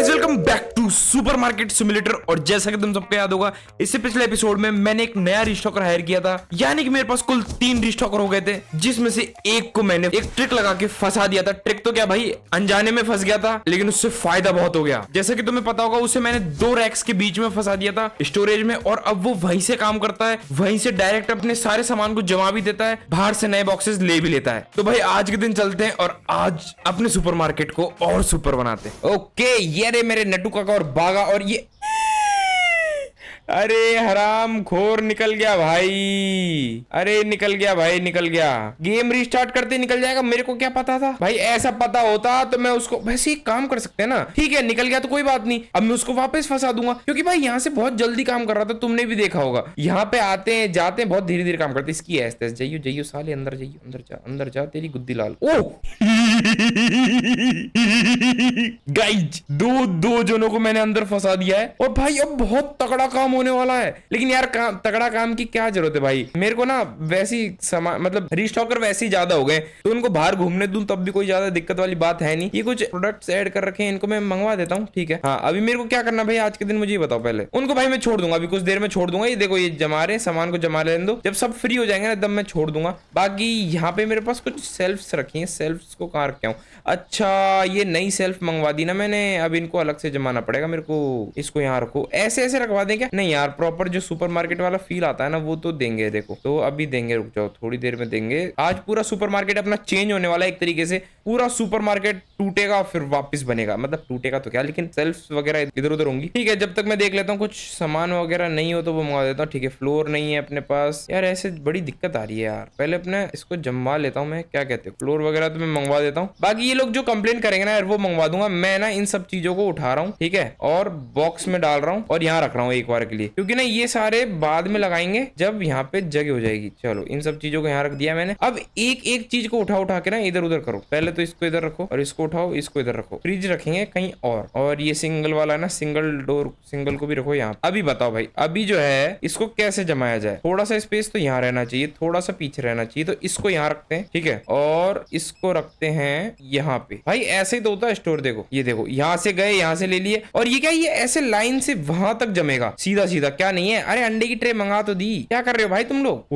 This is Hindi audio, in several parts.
guys welcome back supermarket simulator और जैसा कि तुम सबको याद होगा इससे पिछले एपिसोड में मैंने एक नया रिस्टॉकर हायर किया था यानी कि मेरे पास कुल तीन रिस्टॉकर हो गए थे जिसमें से एक को मैंने एक ट्रिक लगा के फंसा दिया था ट्रिक तो क्या भाई अनजाने में फंस गया था लेकिन उससे फायदा बहुत हो गया जैसा की तुम्हें पता होगा उसे मैंने दो रैक्स के बीच में फंसा दिया था स्टोरेज में और अब वो वही से काम करता है वही से डायरेक्ट अपने सारे सामान को जमा भी देता है बाहर से नए बॉक्सेस ले भी लेता है तो भाई आज के दिन चलते हैं और आज अपने सुपरमार्केट को और सुपर बनाते हैं ओके ये रे मेरे नटू काका और बागा और ये अरे हराम खोर निकल गया भाई अरे निकल गया भाई निकल गया गेम रिस्टार्ट करते निकल जाएगा मेरे को क्या पता था भाई ऐसा पता होता तो मैं उसको वैसे एक काम कर सकते हैं ना ठीक है निकल गया तो कोई बात नहीं अब मैं उसको वापस फंसा दूंगा क्योंकि भाई यहाँ से बहुत जल्दी काम कर रहा था तुमने भी देखा होगा यहाँ पे आते हैं जाते हैं बहुत धीरे धीरे काम करते इसकी ऐसे जाइयो जाइयो साले अंदर जाइयो अंदर जा अंदर जा तेरी गुद्दी लाल ओ गाइज दो दो जनों को मैंने अंदर फंसा दिया है और भाई अब बहुत तगड़ा काम हो होने वाला है लेकिन यार काम तगड़ा काम की क्या जरूरत है भाई मेरे को ना वैसी समा मतलब रिस्टॉकर वैसे ही ज्यादा हो गए तो उनको बाहर घूमने दू तब भी कोई ज्यादा दिक्कत वाली बात है नहीं ये कुछ प्रोडक्ट एड कर रखे इनको मैं मंगवा देता हूँ ठीक है हाँ अभी मेरे को क्या करना भाई आज के दिन मुझे बताओ पहले उनको भाई मैं छोड़ दूंगा अभी कुछ देर में छोड़ दूंगा ये देखो ये जमा रहे सामान को जमा ले दो जब सब फ्री हो जाएंगे ना तब मैं छोड़ दूंगा बाकी यहाँ पे मेरे पास कुछ सेल्फ्स रखी हैं सेल्फ्स को कहा रखे हूँ अच्छा ये नई सेल्फ मंगवा दी ना मैंने अब इनको अलग से जमाना पड़ेगा मेरे को इसको यहाँ रखो ऐसे ऐसे रखवा दें क्या नहीं यार प्रॉपर जो सुपरमार्केट वाला फील आता है ना वो तो देंगे देखो तो अभी देंगे रुक जाओ थोड़ी देर में देंगे आज पूरा सुपरमार्केट अपना चेंज होने वाला है एक तरीके से पूरा सुपरमार्केट टूटेगा फिर वापस बनेगा मतलब टूटेगा तो क्या लेकिन सेल्फ वगैरह इधर उधर होंगी ठीक है जब तक मैं देख लेता हूँ कुछ सामान वगैरह नहीं हो तो वो मंगा देता हूँ ठीक है फ्लोर नहीं है अपने पास यार ऐसे बड़ी दिक्कत आ रही है यार पहले अपने इसको जमवा लेता हूँ मैं क्या कहते हो फ्लोर वगैरह तो मैं मंगवा देता हूँ बाकी ये लोग जो कंप्लेन करेंगे ना यार वो मंगवा दूंगा मैं ना इन सब चीजों को उठा रहा हूँ ठीक है और बॉक्स में डाल रहा हूँ और यहाँ रख रहा हूँ एक बार के लिए क्योंकि ना ये सारे बाद में लगाएंगे जब यहाँ पे जगह हो जाएगी चलो इन सब चीजों को यहाँ रख दिया मैंने अब एक एक चीज को उठा उठा के ना इधर उधर करो पहले तो इसको इधर रखो और इसको उठाओ इसको इधर रखो फ्रिज रखेंगे कहीं और और ये सिंगल वाला ना सिंगल डोर सिंगल को भी रखो यहाँ अभी बताओ भाई अभी जो है इसको कैसे जमाया जाए थोड़ा सा स्पेस तो यहाँ रहना चाहिए थोड़ा सा पीछे रहना चाहिए तो इसको यहाँ रखते हैं ठीक है और इसको रखते हैं यहाँ पे भाई ऐसे ही तो होता है स्टोर देखो ये देखो यहाँ से गए यहाँ से ले लिए और ये क्या ये ऐसे लाइन से वहां तक जमेगा सीधा सीधा सीधा क्या नहीं है अरे अंडे की ट्रे मंगा तो दी क्या कर रहे हो भाई तुम लोग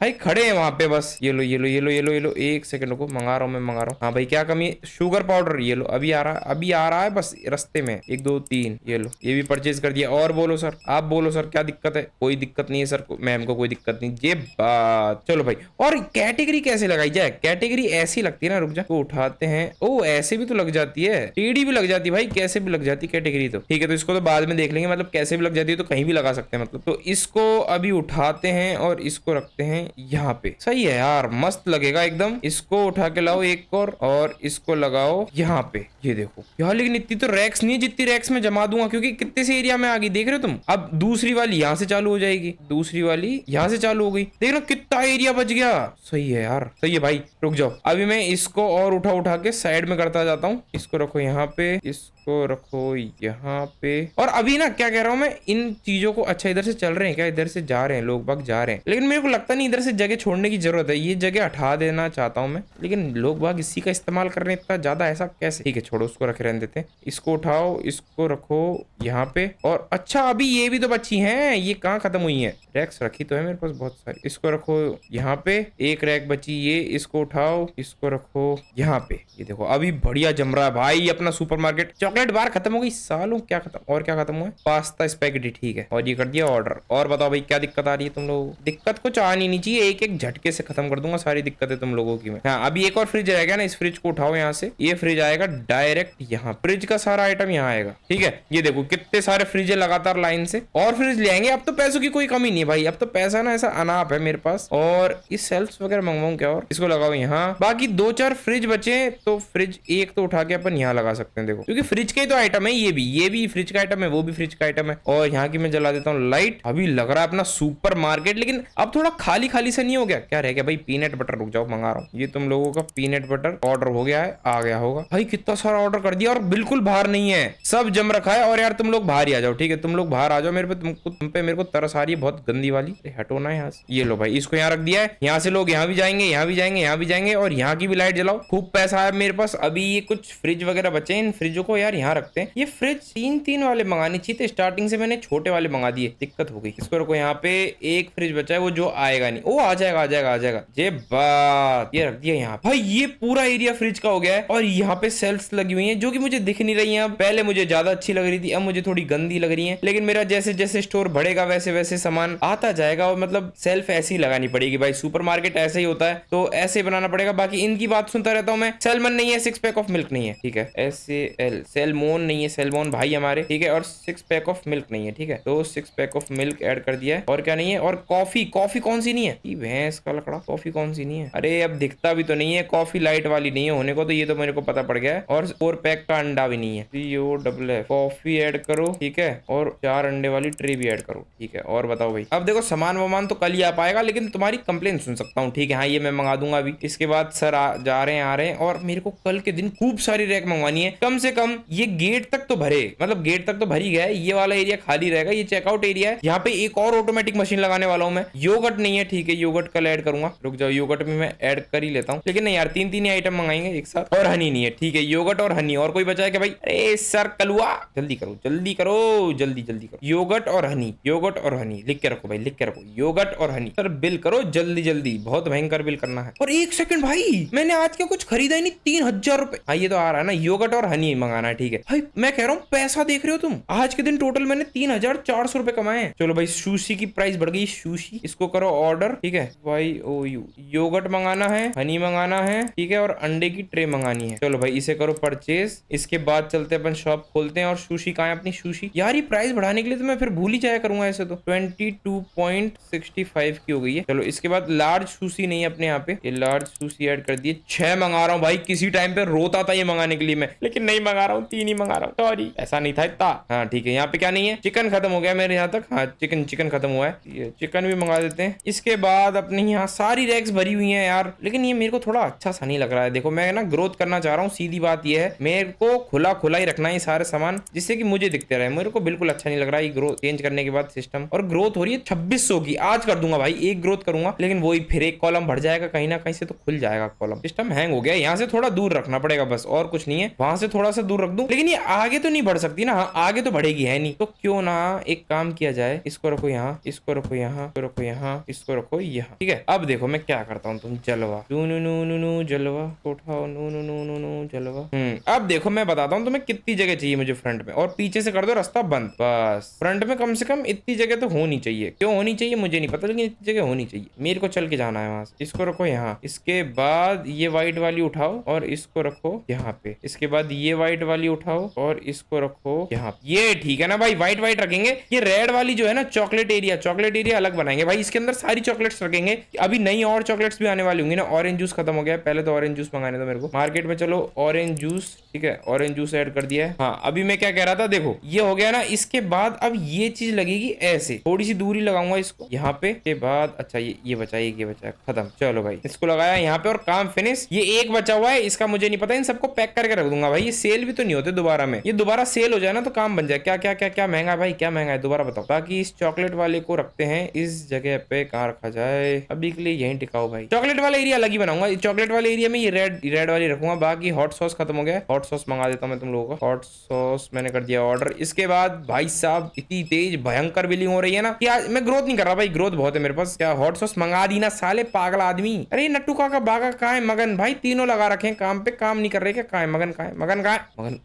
भाई खड़े हैं वहाँ पे बस ये लो ये लो ये लो ये लो ये लो एक सेकंड को मंगा रहा हूँ मैं मंगा रहा हूँ हाँ भाई क्या कमी शुगर पाउडर ये लो अभी आ रहा है अभी आ रहा है बस रस्ते में एक दो तीन ये लो ये भी परचेज कर दिया और बोलो सर आप बोलो सर क्या दिक्कत है कोई दिक्कत नहीं है सर मैम को कोई दिक्कत नहीं ये बात चलो भाई और कैटेगरी कैसे लगाई जाए कैटेगरी ऐसी लगती है ना रुक जा तो उठाते हैं ओ ऐसे भी तो लग जाती है टीडी भी लग जाती है भाई कैसे भी लग जाती है कैटेगरी तो ठीक है तो इसको तो बाद में देख लेंगे मतलब कैसे भी लग जाती है तो कहीं कहीं भी लगा सकते हैं मतलब तो इसको अभी उठाते हैं और इसको रखते हैं यहाँ पे सही है यार मस्त लगेगा एकदम इसको उठा के लाओ एक और और इसको लगाओ यहाँ पे ये देखो यहाँ लेकिन इतनी तो रैक्स नहीं जितनी रैक्स में जमा दूंगा क्योंकि कितने से एरिया में आ गई देख रहे हो तुम अब दूसरी वाली यहाँ से चालू हो जाएगी दूसरी वाली यहाँ से चालू हो गई देख रहे कितना एरिया बच गया सही है यार सही है भाई रुक जाओ अभी मैं इसको और उठा उठा के साइड में करता जाता हूँ इसको रखो यहाँ पे इसको इसको रखो यहाँ पे और अभी ना क्या कह रहा हूँ मैं इन चीजों को अच्छा इधर से चल रहे हैं क्या इधर से जा रहे हैं लोग बाग जा रहे हैं लेकिन मेरे को लगता नहीं इधर से जगह छोड़ने की जरूरत है ये जगह हटा देना चाहता हूँ मैं लेकिन लोग बाग इसी का इस्तेमाल कर रहे हैं इतना ज्यादा ऐसा कैसे ठीक है छोड़ो उसको रख रहने देते इसको उठाओ इसको रखो यहाँ पे और अच्छा अभी ये भी तो बची है ये कहाँ खत्म हुई है रैक्स रखी तो है मेरे पास बहुत सारी इसको रखो यहाँ पे एक रैक बची ये इसको उठाओ इसको रखो यहाँ पे ये देखो अभी बढ़िया जम रहा है भाई अपना सुपर मार्केट चॉकलेट बार खत्म हो गई सालों क्या खत्म और क्या खत्म हुआ पास्ता स्पेगेटी ठीक है और ये कर दिया ऑर्डर और बताओ भाई क्या दिक्कत आ रही है तुम लोग दिक्कत कुछ आनी नहीं चाहिए एक एक झटके से खत्म कर दूंगा सारी दिक्कतें तुम लोगों की मैं हाँ अभी एक और फ्रिज रहेगा ना इस फ्रिज को उठाओ यहाँ से ये फ्रिज आएगा डायरेक्ट यहाँ फ्रिज का सारा आइटम यहाँ आएगा ठीक है ये देखो कितने सारे फ्रिज लगातार लाइन से और फ्रिज ले आएंगे अब तो पैसों की कोई कमी नहीं भाई अब तो पैसा ना ऐसा अनाप है मेरे पास और इस सेल्फ वगैरह मंगवाऊ क्या और इसको लगाओ यहाँ बाकी दो चार फ्रिज बचे तो फ्रिज एक तो उठा के अपन यहाँ लगा सकते हैं देखो क्योंकि फ्रिज फ्रिज का ही तो आइटम है ये भी ये भी फ्रिज का आइटम है वो भी फ्रिज का आइटम है और यहाँ की मैं जला देता हूँ लाइट अभी लग रहा है अपना सुपर मार्केट लेकिन अब थोड़ा खाली खाली से नहीं हो गया क्या रह गया भाई पीनट बटर रुक जाओ मंगा रहा हूँ ये तुम लोगों का पीनट बटर ऑर्डर हो गया है आ गया होगा भाई कितना सारा ऑर्डर कर दिया और बिल्कुल बाहर नहीं है सब जम रखा है और यार तुम लोग बाहर ही आ जाओ ठीक है तुम लोग बाहर आ जाओ मेरे पे तुमको तुम पे मेरे को तरस आ रही है बहुत गंदी वाली हटो ना यहाँ ये लो भाई इसको यहाँ रख दिया है यहाँ से लोग यहाँ भी जाएंगे यहाँ भी जाएंगे यहाँ भी जाएंगे और यहाँ की भी लाइट जलाओ खूब पैसा है मेरे पास अभी ये कुछ फ्रिज वगैरह बचे इन फ्रिजों को यार यार यहाँ रखते हैं ये फ्रिज तीन तीन वाले मंगाने चाहिए थे स्टार्टिंग से मैंने छोटे वाले मंगा दिए दिक्कत हो गई इसको रखो यहाँ पे एक फ्रिज बचा है वो जो आएगा नहीं वो आ जाएगा आ जाएगा आ जाएगा जे बात ये रख दिया यहाँ भाई ये पूरा एरिया फ्रिज का हो गया है और यहाँ पे सेल्फ लगी हुई है जो की मुझे दिख नहीं रही है पहले मुझे ज्यादा अच्छी लग रही थी अब मुझे थोड़ी गंदी लग रही है लेकिन मेरा जैसे जैसे स्टोर बढ़ेगा वैसे वैसे सामान आता जाएगा और मतलब सेल्फ ऐसी लगानी पड़ेगी भाई सुपर मार्केट ऐसे ही होता है तो ऐसे बनाना पड़ेगा बाकी इनकी बात सुनता रहता हूँ मैं सेलमन नहीं है सिक्स पैक ऑफ मिल्क नहीं है ठीक है एस एल सेलमोन नहीं है सेलमोन भाई हमारे ठीक है और सिक्स पैक ऑफ मिल्क नहीं है ठीक है तो six pack of milk add कर दिया है और क्या नहीं है और कॉफी कॉफी कौन सी नहीं है भैंस का लकड़ा कॉफी कौन सी नहीं है अरे अब दिखता भी तो नहीं है कॉफी लाइट वाली नहीं है होने को तो ये तो मेरे को पता पड़ गया है और फोर पैक का अंडा भी नहीं है कॉफी एड करो ठीक है और चार अंडे वाली ट्रे भी एड करो ठीक है और बताओ भाई अब देखो सामान वामान तो कल ही आ पाएगा लेकिन तुम्हारी कंप्लेन सुन सकता हूँ ठीक है हाँ ये मैं मंगा दूंगा अभी इसके बाद सर आ, जा रहे हैं आ रहे हैं और मेरे को कल के दिन खूब सारी रैक मंगवानी है कम से कम ये गेट तक तो भरे मतलब गेट तक तो भरी गया है ये वाला एरिया खाली रहेगा ये चेकआउट एरिया है यहाँ पे एक और ऑटोमेटिक मशीन लगाने वाला हूँ मैं योगट नहीं है ठीक है योगट कल ऐड करूंगा रुक जाओ योगट में मैं ऐड कर ही लेता हूँ लेकिन नहीं यार तीन तीन आइटम मंगाएंगे एक साथ और हनी नहीं है ठीक है योगट और हनी और कोई बचाए क्या भाई अरे सर कलुआ जल्दी करो जल्दी करो जल्दी जल्दी करो योगट और हनी योगट और हनी लिख के रखो भाई लिख के रखो योगट और हनी सर बिल करो जल्दी जल्दी बहुत भयंकर बिल करना है और एक सेकंड भाई मैंने आज क्या कुछ खरीदा ही नहीं तीन हजार रुपए हाँ ये तो आ रहा है ना योगट और हनी मंगाना है ठीक है भाई मैं कह रहा हूँ पैसा देख रहे हो तुम आज के दिन टोटल मैंने तीन हजार चार सौ रुपए कमाए हैं चलो भाई सुशी की प्राइस बढ़ गई सुशी इसको करो ऑर्डर ठीक है वाई ओ यू योगट मंगाना है हनी मंगाना है ठीक है और अंडे की ट्रे मंगानी है चलो भाई इसे करो परचेज इसके बाद चलते अपन शॉप खोलते हैं और सुशी कहा अपनी सुशी यार ये प्राइस बढ़ाने के लिए तो मैं फिर भूल ही जाया करूंगा ऐसे तो twenty two point sixty five की हो गई है चलो इसके बाद लार्ज सुशी नहीं है अपने यहाँ पे ये लार्ज सुशी एड कर दिए छह मंगा रहा हूँ भाई किसी टाइम पे रोता था ये मंगाने के लिए मैं लेकिन नहीं मंगा रहा हूँ तीन ही मंगा रहा हूँ सॉरी ऐसा नहीं था इतना हाँ ठीक है यहाँ पे क्या नहीं है चिकन खत्म हो गया मेरे यहाँ तक हाँ चिकन चिकन खत्म हुआ है ये चिकन भी मंगा देते हैं इसके बाद अपने यहाँ सारी रैक्स भरी हुई है यार लेकिन ये मेरे को थोड़ा अच्छा सा नहीं लग रहा है देखो मैं ना ग्रोथ करना चाह रहा हूँ सीधी बात यह है मेरे को खुला खुला ही रखना है सारे सामान जिससे की मुझे दिखते रहे मेरे को बिल्कुल अच्छा नहीं लग रहा है ग्रोथ चेंज करने के बाद सिस्टम और ग्रोथ हो रही है छब्बीस की आज कर दूंगा भाई एक ग्रोथ करूंगा लेकिन वही फिर एक कॉलम भर जाएगा कहीं ना कहीं से तो खुल जाएगा कॉलम सिस्टम हैंग हो गया यहाँ से थोड़ा दूर रखना पड़ेगा बस और कुछ नहीं है वहां से थोड़ा सा दूर रख दू लेकिन ये आगे तो नहीं बढ़ सकती ना आगे तो बढ़ेगी है नहीं तो क्यों ना एक काम किया जाए इसको रखो यहाँ इसको रखो यहाँ रखो यहाँ इसको रखो यहाँ ठीक है अब देखो मैं क्या करता हूँ तुम जलवा नू नू नू जलवा उठाओ नू नू नू नू नू जलवा हम्म, अब देखो मैं बताता हूँ तुम्हें कितनी जगह चाहिए मुझे फ्रंट में और पीछे से कर दो रास्ता बंद बस फ्रंट में कम से कम इतनी जगह तो होनी चाहिए क्यों होनी चाहिए मुझे नहीं पता लेकिन इतनी जगह होनी चाहिए मेरे को चल के जाना है वहां से इसको रखो यहाँ इसके बाद ये व्हाइट वाली उठाओ और इसको रखो यहाँ पे इसके बाद ये व्हाइट वाली वाली उठाओ और इसको रखो यहाँ ये ठीक है ना भाई व्हाइट व्हाइट रखेंगे ये रेड वाली जो है ना चॉकलेट एरिया चॉकलेट एरिया अलग बनाएंगे भाई इसके अंदर सारी चॉकलेट्स रखेंगे अभी नई और चॉकलेट्स भी आने वाली होंगी ना ऑरेंज जूस खत्म हो गया पहले तो ऑरेंज जूस मंगाने दो मेरे को मार्केट में चलो ऑरेंज जूस ठीक है ऑरेंज जूस एड कर दिया है हाँ अभी मैं क्या कह रहा था देखो ये हो गया ना इसके बाद अब ये चीज लगेगी ऐसे थोड़ी सी दूरी लगाऊंगा इसको यहाँ पे के बाद अच्छा ये ये बचा ये बचा खत्म चलो भाई इसको लगाया यहाँ पे और काम फिनिश ये एक बचा हुआ है इसका मुझे नहीं पता इन सबको पैक करके रख दूंगा भाई ये सेल भी तो नहीं होते दोबारा में ये दोबारा सेल हो जाए ना तो काम बन जाए क्या क्या क्या क्या महंगा है भाई क्या महंगा है दोबारा बताओ बाकी इस चॉकलेट वाले को रखते हैं इस जगह पे कहा रखा जाए अभी के लिए यही टिकाओ भाई चॉकलेट वाला एरिया अलग ही बनाऊंगा चॉकलेट वाले एरिया में ये रेड रेड वाली रखूंगा बाकी हॉट सॉस खत्म हो गया हॉट सॉस मंगा देता हूँ मैं तुम लोगों को हॉट सॉस मैंने कर दिया ऑर्डर इसके बाद भाई साहब इतनी तेज भयंकर बिलिंग हो रही है ना कि आज मैं ग्रोथ नहीं कर रहा भाई ग्रोथ बहुत है मेरे पास क्या हॉट सॉस मंगा दी ना साले पागल आदमी अरे नट्टू का बागा कहा है मगन भाई तीनों लगा रखे काम पे काम नहीं कर रहे क्या कहा है मगन कहा है मगन कहा है मगन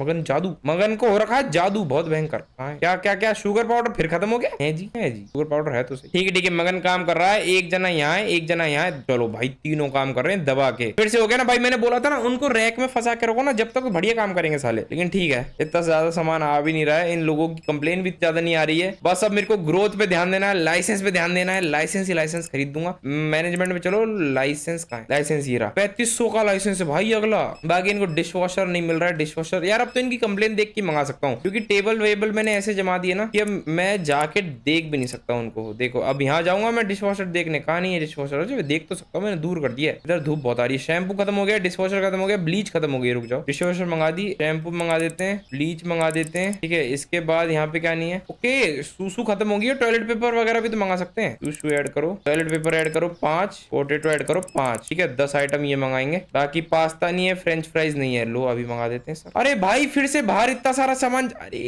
मगन जादू मगन को हो रखा है जादू बहुत भयंकर हाँ क्या क्या क्या शुगर पाउडर फिर खत्म हो गया है जी है जी शुगर पाउडर है तो सही ठीक है ठीक है मगन काम कर रहा है एक जना यहाँ है एक जना यहाँ है चलो भाई तीनों काम कर रहे हैं दबा के फिर से हो गया ना भाई मैंने बोला था ना उनको रैक में फंसा के रखो ना जब तक बढ़िया काम करेंगे साले लेकिन ठीक है इतना ज्यादा सामान आ भी नहीं रहा है इन लोगों की कम्प्लेन भी ज्यादा नहीं आ रही है बस अब मेरे को ग्रोथ पे ध्यान देना है लाइसेंस पे ध्यान देना है लाइसेंस ही लाइसेंस खरीद दूंगा मैनेजमेंट में चलो लाइसेंस का लाइसेंस ही रहा पैंतीस का लाइसेंस है भाई अगला बाकी इनको डिश वॉशर नहीं नहीं मिल रहा है डिश वॉशर यार अब तो इनकी कंप्लेन देख के मंगा सकता हूँ क्योंकि टेबल वेबल मैंने ऐसे जमा दिए ना कि अब मैं जाके देख भी नहीं सकता उनको देखो अब यहाँ जाऊंगा मैं डिश वॉशर देखने कहा नहीं है डिश वॉशर जो देख तो सकता हूँ मैंने दूर कर दिया इधर धूप बहुत आ रही है शैम्पू खत्म हो गया डिश वॉशर खत्म हो गया ब्लीच खत्म हो गई रुक जाओ डिश वॉशर मंगा दी शैम्पू मंगा देते हैं ब्लीच मंगा देते हैं ठीक है इसके बाद यहाँ पे क्या नहीं है ओके सूसू खत्म हो गई टॉयलेट पेपर वगैरह भी तो मंगा सकते हैं सूसू ऐड करो टॉयलेट पेपर ऐड करो पांच पोटेटो ऐड करो पांच ठीक है दस आइटम ये मंगाएंगे बाकी पास्ता नहीं है फ्रेंच फ्राइज नहीं है लो अभी मंगा देते हैं सब अरे भाई फिर से बाहर इतना सारा सामान अरे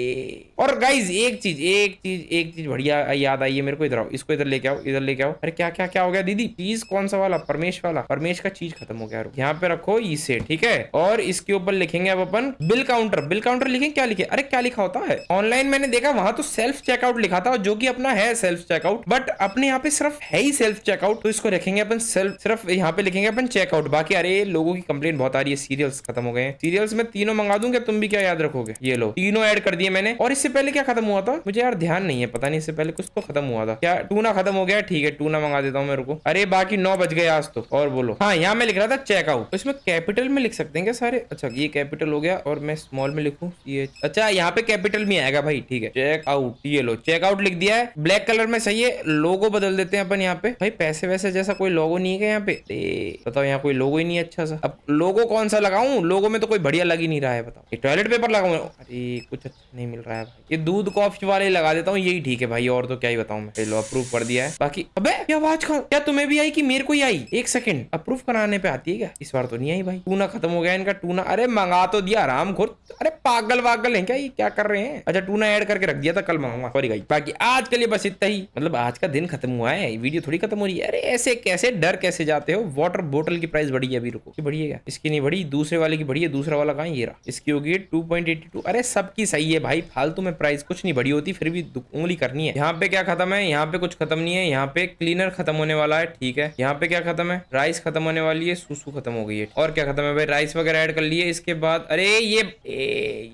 और गाइज एक चीज एक चीज एक चीज बढ़िया याद आई है मेरे को इधर आओ इसको इधर लेके आओ इधर लेके आओ अरे क्या क्या क्या हो गया दीदी चीज कौन सा वाला परमेश वाला परमेश का चीज खत्म हो गया यहाँ पे रखो इसे ठीक है और इसके ऊपर लिखेंगे अब अपन बिल काउंटर बिल काउंटर लिखेंगे क्या लिखे अरे क्या लिखा होता है ऑनलाइन मैंने देखा वहां तो सेल्फ चेकआउट लिखा था जो की अपना है सेल्फ चेकआउट बट अपने यहाँ पे सिर्फ है ही सेल्फ चेकआउट तो इसको रखेंगे अपन सेल्फ सिर्फ यहाँ पे लिखेंगे अपन चेकआउट बाकी अरे लोगों की कंप्लेन बहुत आ रही है सीरियल्स खत्म हो गए सीरियल्स बस मैं तीनों मंगा दूंगा तुम भी क्या याद रखोगे ये लो तीनों ऐड कर दिए मैंने और इससे पहले क्या खत्म हुआ था मुझे यार ध्यान नहीं है पता नहीं इससे पहले कुछ तो खत्म हुआ था क्या टूना खत्म हो गया ठीक है टूना मंगा देता हूँ मेरे को अरे बाकी नौ बज गए आज तो और बोलो हाँ यहाँ मैं लिख रहा था चेकआउट तो इसमें कैपिटल में लिख सकते हैं क्या सारे अच्छा ये कैपिटल हो गया और मैं स्मॉल में लिखू ये अच्छा यहाँ पे कैपिटल में आएगा भाई ठीक है चेकआउट ये लो चेकआउट लिख दिया है ब्लैक कलर में सही है लोगो बदल देते हैं अपन यहाँ पे भाई पैसे वैसे जैसा कोई लोगो नहीं है यहाँ पे बताओ यहाँ कोई लोगो ही नहीं अच्छा सा अब लोगो कौन सा लगाऊ लोगो में तो कोई बढ़िया आइडिया लग ही नहीं रहा है बताओ ये टॉयलेट पेपर लगाऊ अरे कुछ अच्छा नहीं मिल रहा है भाई ये दूध कॉफी वाले लगा देता हूँ यही ठीक है भाई और तो क्या ही बताऊ मैं लो अप्रूव कर दिया है बाकी अब आवाज का क्या तुम्हें भी आई की मेरे को ही आई एक सेकंड अप्रूव कराने पे आती है क्या इस बार तो नहीं आई भाई टूना खत्म हो गया इनका टूना अरे मंगा तो दिया आराम घोर अरे पागल वागल है क्या ये क्या कर रहे हैं अच्छा टूना ऐड करके रख दिया था कल मंगाऊंगा सॉरी भाई बाकी आज के लिए बस इतना ही मतलब आज का दिन खत्म हुआ है वीडियो थोड़ी खत्म हो रही है अरे ऐसे कैसे डर कैसे जाते हो वाटर बोटल की प्राइस बढ़ी है अभी रुको बढ़ी है इसकी नहीं बढ़ी दूसरे वाले की बढ़ी है दूसरा वाला लगाएं ये रहा इसकी होगी 2.82 अरे सबकी सही है भाई फालतू में प्राइस कुछ नहीं बढ़ी होती फिर भी उंगली करनी है यहाँ पे क्या खत्म है यहाँ पे कुछ खत्म नहीं है यहाँ पे क्लीनर खत्म होने वाला है ठीक है यहाँ पे क्या खत्म है राइस खत्म होने वाली है सुसु खत्म हो गई है और क्या खत्म है भाई राइस वगैरह एड कर लिए इसके बाद अरे ये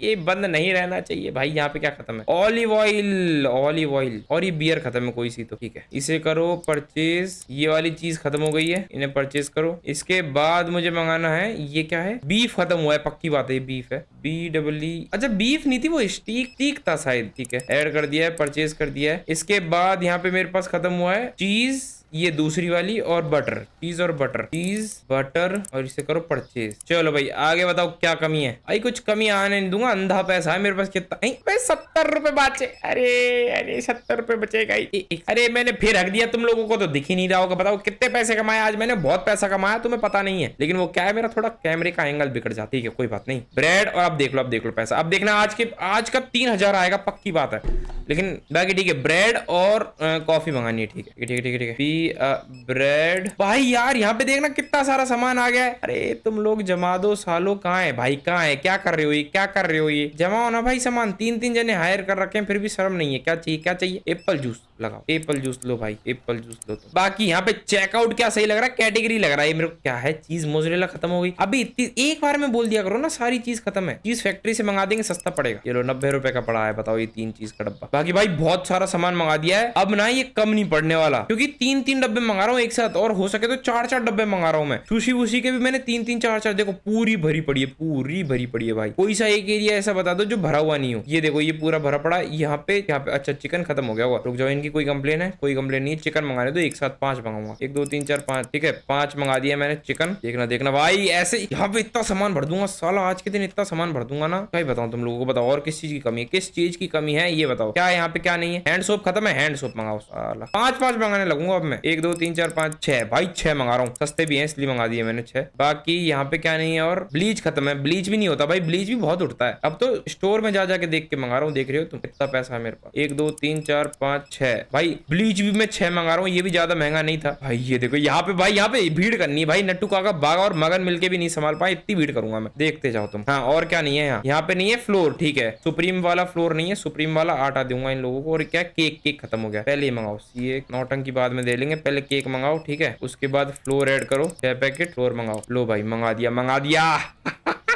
ये बंद नहीं रहना चाहिए भाई यहाँ पे क्या खत्म है ऑलिव ऑयल ऑलिव ऑयल और ये बियर खत्म है कोई सी तो ठीक है इसे करो परचेज ये वाली चीज खत्म हो गई है इन्हें परचेज करो इसके बाद मुझे मंगाना है ये क्या है बीफ खत्म हुआ है पक्की की बात है बीफ है बी डब्ल्यू e, अच्छा बीफ नहीं थी वो स्टीक टीक था शायद ठीक है एड कर दिया है परचेज कर दिया है इसके बाद यहाँ पे मेरे पास खत्म हुआ है चीज ये दूसरी वाली और बटर चीज और बटर चीज बटर और इसे करो परचेज चलो भाई आगे बताओ क्या कमी है भाई कुछ कमी आने नहीं दूंगा अंधा पैसा है मेरे पास कितना सत्तर रुपए बचे अरे अरे सत्तर रुपए बचेगा अरे मैंने फिर रख दिया तुम लोगों को तो दिख ही नहीं रहा होगा बताओ कितने पैसे कमाए आज मैंने बहुत पैसा कमाया तुम्हें पता नहीं है लेकिन वो क्या है मेरा थोड़ा कैमरे का एंगल बिगड़ जाता है कोई बात नहीं ब्रेड और आप देख लो आप देख लो पैसा अब देखना आज के आज का तीन हजार आएगा पक्की बात है लेकिन बाकी ठीक है ब्रेड और कॉफी मंगानी है ठीक है ठीक है ठीक है ठीक है की ब्रेड भाई यार यहाँ पे देखना कितना सारा सामान आ गया है अरे तुम लोग जमा दो सालो कहाँ है भाई कहाँ है क्या कर रहे हो ये क्या कर रहे हो ये जमा होना भाई सामान तीन तीन जने हायर कर रखे हैं फिर भी शर्म नहीं है क्या चाहिए क्या चाहिए एप्पल जूस लगाओ एप्पल जूस लो भाई एप्पल जूस लो तो बाकी यहाँ पे चेकआउट क्या सही लग रहा है कैटेगरी लग रहा है मेरे को क्या है चीज मोजरेला खत्म हो गई अभी एक बार में बोल दिया करो ना सारी चीज खत्म है चीज फैक्ट्री से मंगा देंगे सस्ता पड़ेगा चलो नब्बे रुपए का पड़ा है बताओ ये तीन चीज का डब्बा बाकी भाई बहुत सारा सामान मंगा दिया है अब ना ये कम नहीं पड़ने वाला क्योंकि तीन तीन डब्बे मंगा रहा हूँ एक साथ और हो सके तो चार चार डब्बे मंगा रहा हूँ मैं सुशी वुशी के भी मैंने तीन तीन चार चार देखो पूरी भरी पड़ी है पूरी भरी पड़ी है भाई कोई सा एक एरिया ऐसा बता दो जो भरा हुआ नहीं हो ये देखो ये पूरा भरा पड़ा यहाँ पे यहाँ पे अच्छा चिकन खत्म हो गया हुआ रुक जाओ इनकी कोई कंप्लेन है कोई कंप्लेन नहीं है चिकन मंगाने दो एक साथ पांच मंगाऊंगा एक दो तीन चार पांच ठीक है पांच मंगा दिया मैंने चिकन देखना देखना भाई ऐसे यहाँ पे इतना सामान भर दूंगा साल आज के दिन इतना सामान भर दूंगा ना कहीं बताऊँ तुम लोगों को बताओ और किस चीज की कमी है किस चीज की कमी है ये बताओ क्या यहाँ पे क्या नहीं है हैंड सोप खत्म है हैंड सोप मंगाओ पांच पांच मंगाने लगूंगा अब मैं है एक दो तीन चार पाँच छह भाई छह मंगा रहा हूँ सस्ते भी है इसलिए मंगा दिए मैंने छह बाकी यहाँ पे क्या नहीं है और ब्लीच खत्म है ब्लीच भी नहीं होता भाई ब्लीच भी बहुत उठता है अब तो स्टोर में जा जाके देख के मंगा रहा हूँ देख रहे हो तुम कितना पैसा है मेरे पास एक दो तीन चार पाँच छह भाई ब्लीच भी मैं छह मंगा रहा हूँ ये भी ज्यादा महंगा नहीं था भाई ये देखो यहाँ पे भाई यहाँ पे भीड़ करनी है भाई नट्टू काका बाघ और मगन मिलकर भी नहीं संभाल पाए इतनी भीड़ करूंगा मैं देखते जाओ तुम हाँ और क्या नहीं है यहाँ यहाँ पे नहीं है फ्लोर ठीक है सुप्रीम वाला फ्लोर नहीं है सुप्रीम वाला आटा दूंगा इन लोगों को और क्या केक केक खत्म हो गया पहले ही मंगाओ ये की बाद में दे लेंगे करेंगे पहले केक मंगाओ ठीक है उसके बाद फ्लोर ऐड करो छह पैकेट फ्लोर मंगाओ लो भाई मंगा दिया मंगा दिया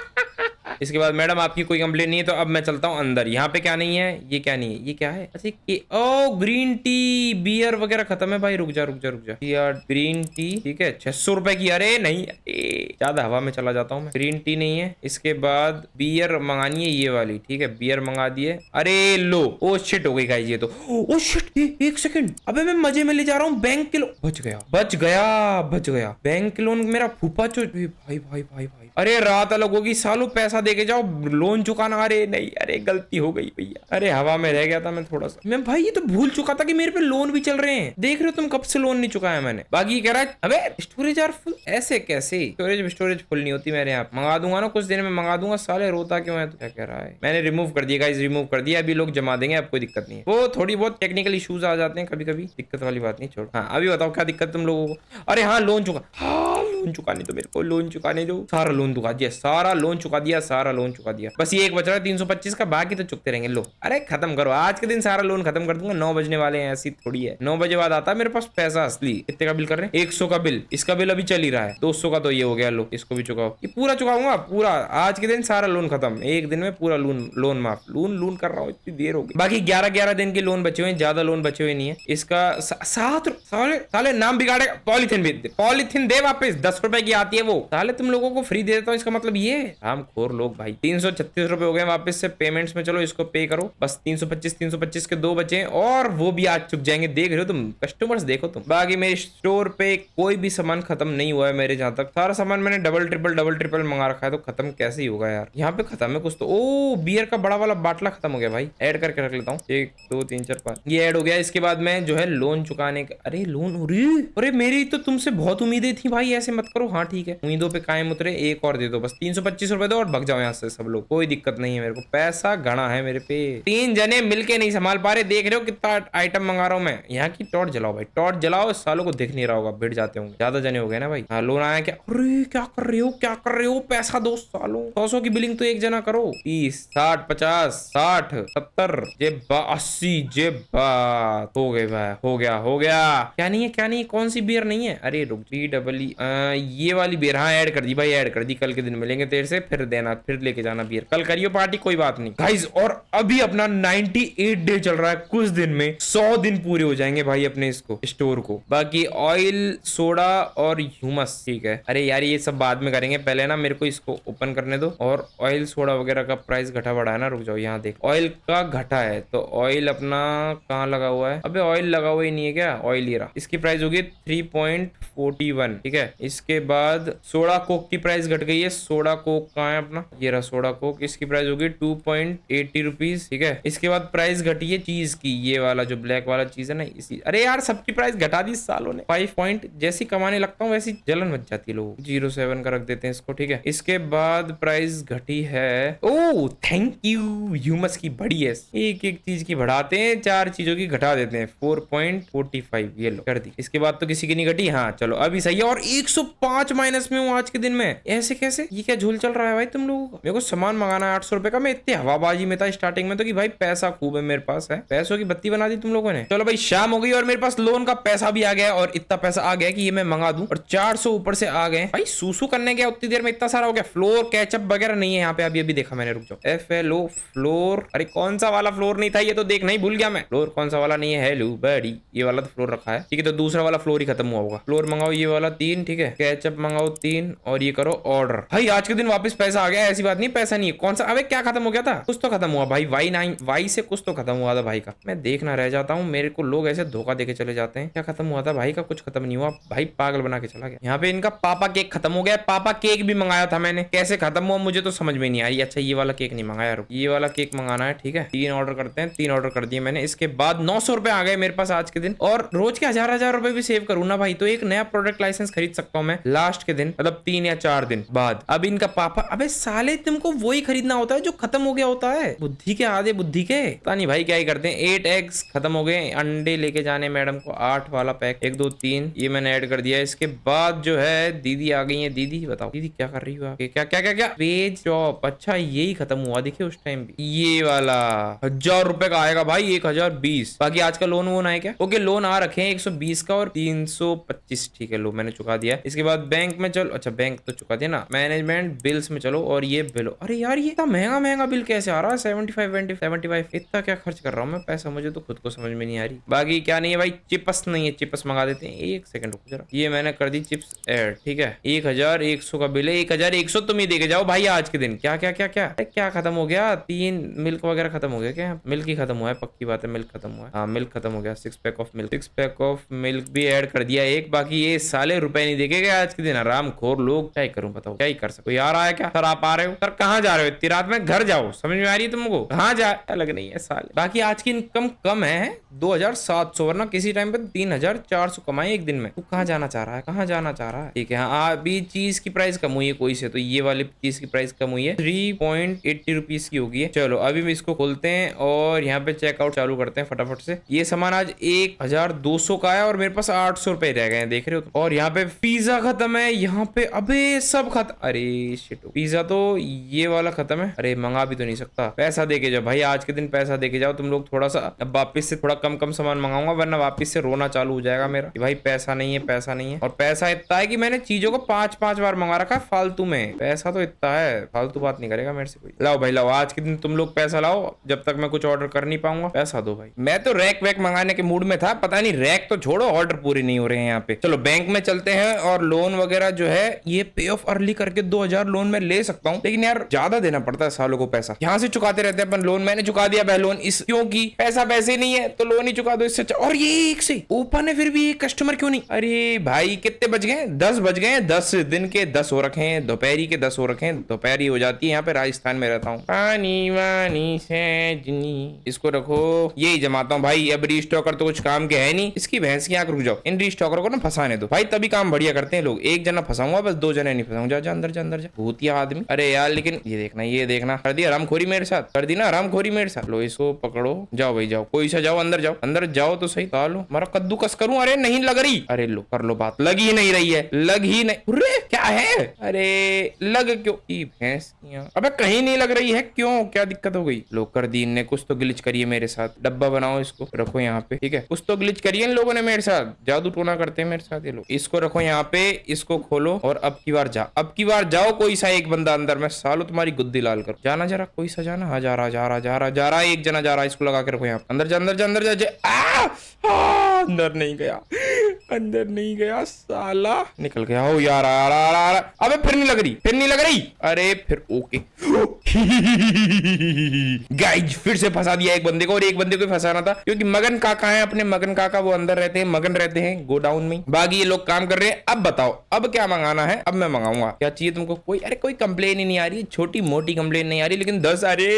इसके बाद मैडम आपकी कोई कंप्लेन नहीं है तो अब मैं चलता हूँ अंदर यहाँ पे क्या नहीं है ये क्या नहीं है ये क्या है अच्छा ओ ग्रीन टी बियर वगैरह खत्म है भाई रुक जा रुक जा रुक जा यार ग्रीन टी ठीक है छह सौ रुपए की अरे नहीं ज्यादा हवा में चला जाता हूँ मैं ग्रीन टी नहीं है इसके बाद बियर मंगानी है ये वाली ठीक है बियर मंगा दिए अरे लो ओ शिट हो गई खाई ये तो ओ शिट एक सेकंड अबे मैं मजे में ले जा रहा हूँ बैंक के लोन बच गया बच गया बच गया बैंक लोन मेरा फूफा चो भाई भाई भाई भाई अरे रात अलग होगी सालों पैसा देके जाओ लोन चुकाना अरे नहीं अरे गलती हो गई भैया अरे हवा में रह गया था मैं थोड़ा सा मैं भाई ये तो भूल चुका था कि मेरे पे लोन भी चल रहे हैं देख रहे हो तुम कब से लोन नहीं चुकाया मैंने बाकी कह रहा है अबे स्टोरेज यार फुल ऐसे कैसे स्टोरेज स्टोरेज फुल नहीं होती मेरे यहाँ मंगा दूंगा ना कुछ दिन में मंगा दूंगा साले रोता क्यों है तो क्या कह रहा है मैंने रिमूव कर दिया गाइज रिमूव कर दिया अभी लोग जमा देंगे अब कोई दिक्कत नहीं है वो थोड़ी बहुत टेक्निकल इशूज आ जाते हैं कभी कभी दिक्कत वाली बात नहीं छोड़ हाँ अभी बताओ क्या दिक्कत तुम लोगों को अरे हाँ लोन चुका हाँ लोन चुकाने दो मेरे को लोन चुकाने दो सारा लोन चुका दिया सारा लोन चुका दिया सारा लोन चुका दिया बस ये एक बच रहा है तीन सौ पच्चीस का बाकी तो चुकते रहेंगे लो अरे खत्म करो आज के दिन सारा लोन खत्म कर दूंगा नौ बजने वाले हैं ऐसी थोड़ी है नौ बजे बाद आता है मेरे पास पैसा असली कितने का बिल कर रहे हैं एक सौ का बिल इसका बिल अभी चल ही रहा है दो सौ का तो ये हो गया लो इसको भी चुकाओ ये पूरा चुकाऊंगा पूरा आज के दिन सारा लोन खत्म एक दिन में पूरा लोन लोन माफ लोन लोन कर रहा हूँ इतनी देर होगी बाकी ग्यारह ग्यारह दिन के लोन बचे हुए ज्यादा लोन बचे हुए नहीं है इसका सात साले साले नाम बिगाड़ेगा पॉलिथिन भी पॉलिथिन दे वापस दस रुपए की आती है वो साले तुम लोगों को फ्री दे देता हूँ इसका मतलब ये हम हाँ, खोर लोग भाई तीन सौ छत्तीस रुपए हो गए वापस से पेमेंट्स में चलो इसको पे करो बस तीन सौ पच्चीस तीन सौ पच्चीस के दो बचे और वो भी आज चुक जाएंगे देख रहे हो तुम कस्टमर्स देखो तुम बाकी मेरे स्टोर पे कोई भी सामान खत्म नहीं हुआ है मेरे जहाँ तक सारा सामान मैंने डबल ट्रिपल डबल ट्रिपल मंगा रखा है तो खत्म कैसे ही होगा यार यहाँ पे खत्म है कुछ तो ओ बियर का बड़ा वाला बाटला खत्म हो गया भाई एड करके रख लेता हूँ एक दो तीन चार पाँच ये एड हो गया इसके बाद में जो है लोन चुकाने का अरे लोन अरे मेरी तो तुमसे बहुत उम्मीदें थी भाई ऐसे मत करो हाँ ठीक है उम्मीदों पे कायम उतरे एक और दे दो बस तीन सौ पच्चीस रुपए दो और भग जाओ यहाँ से सब लोग कोई दिक्कत नहीं है मेरे को पैसा घना है मेरे पे तीन जने मिलके नहीं संभाल पा रहे देख रहे हो कितना आइटम मंगा रहा हूँ मैं यहाँ की टॉर्च जलाओ भाई टॉर्च जलाओ सालों को दिख नहीं रहा होगा भिड़ जाते होंगे ज्यादा जने हो गए ना भाई हाँ लोन आया क्या अरे क्या कर रहे हो क्या कर रहे हो पैसा दो सालों सौ सौ की बिलिंग तो एक जना करो तीस साठ पचास साठ सत्तर जे अस्सी जे बात हो गए भाई हो गया हो गया क्या नहीं है क्या नहीं कौन सी बियर नहीं है अरे रुक जी डबल ये वाली बियर हाँ ऐड कर दी भाई ऐड कर दी कल के दिन मिलेंगे तेरे से फिर देना फिर लेके जाना बियर कल करियो पार्टी कोई बात नहीं गाइज और अभी अपना 98 डे चल रहा है कुछ दिन में 100 दिन पूरे हो जाएंगे भाई अपने इसको स्टोर को बाकी ऑयल सोडा और ह्यूमस ठीक है अरे यार ये सब बाद में करेंगे पहले ना मेरे को इसको ओपन करने दो और ऑयल सोडा वगैरह का प्राइस घटा बढ़ा है ना रुक जाओ यहाँ देख ऑयल का घटा है तो ऑयल अपना कहाँ लगा हुआ है अभी ऑयल लगा हुआ ही नहीं है क्या ऑयल ही रहा इसकी प्राइस होगी थ्री ठीक है इस इसके बाद सोडा कोक की प्राइस घट गई है सोडा कोक कहा है अपना ये रहा सोडा कोक इसकी प्राइस होगी टू पॉइंट एट्टी रुपीज ठीक है इसके बाद प्राइस घटी है चीज की ये वाला जो ब्लैक वाला चीज है ना इसी अरे यार सबकी प्राइस घटा दी सालों ने फाइव पॉइंट जैसी कमाने लगता हूँ वैसी जलन मच जाती है लोग जीरो सेवन का रख देते हैं इसको ठीक है इसके बाद प्राइस घटी है ओ थैंक यू ह्यूमस की बड़ी है एक एक चीज की बढ़ाते हैं चार चीजों की घटा देते हैं फोर पॉइंट फोर्टी फाइव ये लो कर दी इसके बाद तो किसी की नहीं घटी हाँ चलो अभी सही है और एक 805 माइनस में हूँ आज के दिन में ऐसे कैसे ये क्या झूल चल रहा है भाई तुम लोगों को मेरे को सामान मंगाना है आठ सौ रुपए का मैं इतनी हवाबाजी में था स्टार्टिंग में तो कि भाई पैसा खूब है मेरे पास है पैसों की बत्ती बना दी तुम लोगों ने चलो भाई शाम हो गई और मेरे पास लोन का पैसा भी आ गया और इतना पैसा आ गया कि ये मैं मंगा दू और चार ऊपर से आ गए भाई सूसू करने गया उतनी देर में इतना सारा हो गया फ्लोर कैचअप वगैरह नहीं है यहाँ पे अभी अभी देखा मैंने रुक जाओ एफ एल ओ फ्लोर अरे कौन सा वाला फ्लोर नहीं था ये तो देख नहीं भूल गया मैं फ्लोर कौन सा वाला नहीं है हेलो ये वाला तो फ्लोर रखा है ठीक है तो दूसरा वाला फ्लोर ही खत्म हुआ होगा फ्लोर मंगाओ ये वाला तीन ठीक है कैचअप मंगाओ तीन और ये करो ऑर्डर भाई आज के दिन वापस पैसा आ गया ऐसी बात नहीं पैसा नहीं है कौन सा अबे क्या खत्म हो गया था कुछ तो खत्म हुआ भाई वाई नाइन वाई से कुछ तो खत्म हुआ था भाई का मैं देखना रह जाता हूँ मेरे को लोग ऐसे धोखा देके चले जाते हैं क्या खत्म हुआ था भाई का कुछ खत्म नहीं हुआ भाई पागल बना के चला गया यहाँ पे इनका पापा केक खत्म हो गया पापा केक भी मंगाया था मैंने कैसे खत्म हुआ मुझे तो समझ में नहीं आई अच्छा ये वाला केक नहीं मंगाया रुक ये वाला केक मंगाना है ठीक है तीन ऑर्डर करते हैं तीन ऑर्डर कर दिए मैंने इसके बाद नौ सौ रुपए आ गए मेरे पास आज के दिन और रोज के हजार हजार रुपए भी सेव करूँ ना भाई तो एक नया प्रोडक्ट लाइसेंस खरीद सकता हूँ हूं मैं लास्ट के दिन मतलब तीन या चार दिन बाद अब इनका पापा अबे साले तुमको वही खरीदना होता है जो खत्म हो गया होता है बुद्धि के आधे बुद्धि के पता नहीं भाई क्या ही करते हैं एट एग्स खत्म हो गए अंडे लेके जाने मैडम को आठ वाला पैक एक दो तीन ये मैंने ऐड कर दिया इसके बाद जो है दीदी आ गई है दीदी बताओ दीदी क्या कर रही हुआ क्या क्या क्या क्या पेज चौप अच्छा यही खत्म हुआ देखिये उस टाइम भी ये वाला हजार रुपए का आएगा भाई एक हजार बीस बाकी आज का लोन वोन आए क्या ओके लोन आ रखे हैं एक सौ बीस का और तीन सौ पच्चीस ठीक है लो मैंने चुका दिया इसके बाद बैंक में चलो अच्छा बैंक तो चुका दिया ना मैनेजमेंट बिल्स में चलो और ये बिलो अरे यार ये इतना महंगा महंगा बिल कैसे आ रहा है सेवेंटी फाइव सेवेंटी फाइव इतना क्या खर्च कर रहा हूँ मैं पैसा मुझे तो खुद को समझ में नहीं आ रही बाकी क्या नहीं है भाई चिप्स नहीं है चिप्स मंगा देते हैं एक सेकंड रुको जरा ये मैंने कर दी चिप्स एड ठीक है एक हजार एक सौ का बिल है एक हजार एक सौ तुम ही देखे जाओ भाई आज के दिन क्या क्या क्या क्या क्या खत्म हो गया तीन मिल्क वगैरह खत्म हो गया क्या मिल्क ही खत्म हुआ है पक्की बात है मिल्क खत्म हुआ है मिल्क हाँ, खत्म हो गया six pack of milk six pack of milk भी एड कर दिया एक बाकी ये साले रुपए नहीं देखे गया आज के दिन आराम खोर लोग क्या ही करूँ बताओ क्या ही कर सको यार आया क्या सर आप आ रहे हो सर कहाँ जा रहे हो इतनी रात में घर जाओ समझ में आ रही है तुमको कहाँ जा अलग नहीं है साल बाकी आज की इनकम कम है दो हजार सात सौ वरना किसी टाइम पे तीन हजार चार सौ कमाई एक दिन में तू कहाँ जाना चाह रहा है कहाँ जाना चाह रहा है ठीक है हाँ, अभी चीज की प्राइस कम हुई है कोई से तो ये वाली चीज की प्राइस कम हुई है थ्री पॉइंट एट्टी रुपीज की होगी चलो अभी भी इसको खोलते हैं और यहाँ पे चेकआउट चालू करते हैं फटाफट से ये सामान आज एक हजार दो सौ का है और मेरे पास आठ सौ रुपए रह गए हैं देख रहे हो और यहाँ पे पिज्जा पिज्जा खत्म है यहाँ पे अबे सब खत्म अरे शिट पिज्जा तो ये वाला खत्म है अरे मंगा भी तो नहीं सकता पैसा देके जाओ भाई आज के दिन पैसा देके जाओ तुम लोग थोड़ा सा वापिस से थोड़ा कम कम सामान मंगाऊंगा वरना वापिस से रोना चालू हो जाएगा मेरा भाई पैसा नहीं है पैसा नहीं है और पैसा इतना है की मैंने चीजों को पांच पांच बार मंगा रखा है फालतू में पैसा तो इतना है फालतू बात नहीं करेगा मेरे से कोई लाओ भाई लाओ आज के दिन तुम लोग पैसा लाओ जब तक मैं कुछ ऑर्डर कर नहीं पाऊंगा पैसा दो भाई मैं तो रैक वैक मंगाने के मूड में था पता नहीं रैक तो छोड़ो ऑर्डर पूरे नहीं हो रहे हैं यहाँ पे चलो बैंक में चलते हैं और लोन वगैरह जो है ये पे ऑफ अर्ली करके 2000 लोन में ले सकता हूँ लेकिन यार ज्यादा देना पड़ता है सालों को पैसा यहाँ से चुकाते रहते हैं अपन लोन मैंने चुका दिया लोन इस क्योंकि पैसा पैसे नहीं है तो लोन ही चुका दो इससे और ये एक से ओपन है फिर भी एक कस्टमर क्यों नहीं अरे भाई कितने बज गए दस बज गए दस दिन के दस हो रखे हैं दोपहरी के दस हो रखे हैं दोपहरी हो जाती है यहाँ पे राजस्थान में रहता हूँ पानी वानी से इसको रखो यही जमाता हूँ भाई अब री तो कुछ काम के है नहीं इसकी भैंस की आंख रुक जाओ इन री को ना फंसाने दो भाई तभी काम बढ़िया करते करते हैं लोग एक जना फंसाऊंगा बस दो जने नहीं फंसाऊंगा जा जा अंदर जा अंदर जा भूतिया आदमी अरे यार लेकिन ये देखना ये देखना कर दी आराम खोरी मेरे साथ कर दी ना आराम खोरी मेरे साथ लो इसको पकड़ो जाओ भाई जाओ कोई सा जाओ अंदर जाओ अंदर जाओ तो सही लो मारा कद्दू कस करूं अरे नहीं लग रही अरे लो कर लो बात लग ही नहीं रही है लग ही नहीं क्या है अरे लग क्यों भैंस अबे कहीं नहीं लग रही है क्यों क्या दिक्कत हो गई लो कर दी इनने कुछ तो ग्लिच करिए मेरे साथ डब्बा बनाओ इसको रखो यहाँ पे ठीक है कुछ तो ग्लिच करिए इन लोगों ने मेरे साथ जादू टोना करते हैं मेरे साथ ये लोग इसको रखो यहाँ पे इसको खोलो और अब की बार जा अब की बार जाओ कोई सा एक बंदा अंदर में सालो तुम्हारी गुद्दी लाल करो जाना जरा कोई सा जाना हाँ जा रहा जा रहा जा रहा जा रहा एक जना जा रहा इसको लगा के रखो यहाँ अंदर जा अंदर जा अंदर जा, अंदर नहीं गया अंदर नहीं गया साला निकल गया हो यार आ रहा आ रहा अबे फिर नहीं लग रही फिर नहीं लग रही अरे फिर ओके गाइज फिर से फंसा दिया एक बंदे को और एक बंदे को फंसाना था क्योंकि मगन काका है अपने मगन काका वो अंदर रहते हैं मगन रहते हैं गोडाउन में बाकी ये लोग काम कर रहे हैं अब बताओ अब क्या मंगाना है अब मैं मंगाऊंगा क्या चाहिए तुमको कोई अरे कोई कंप्लेन ही नहीं आ रही छोटी मोटी कंप्लेन नहीं आ रही लेकिन दस अरे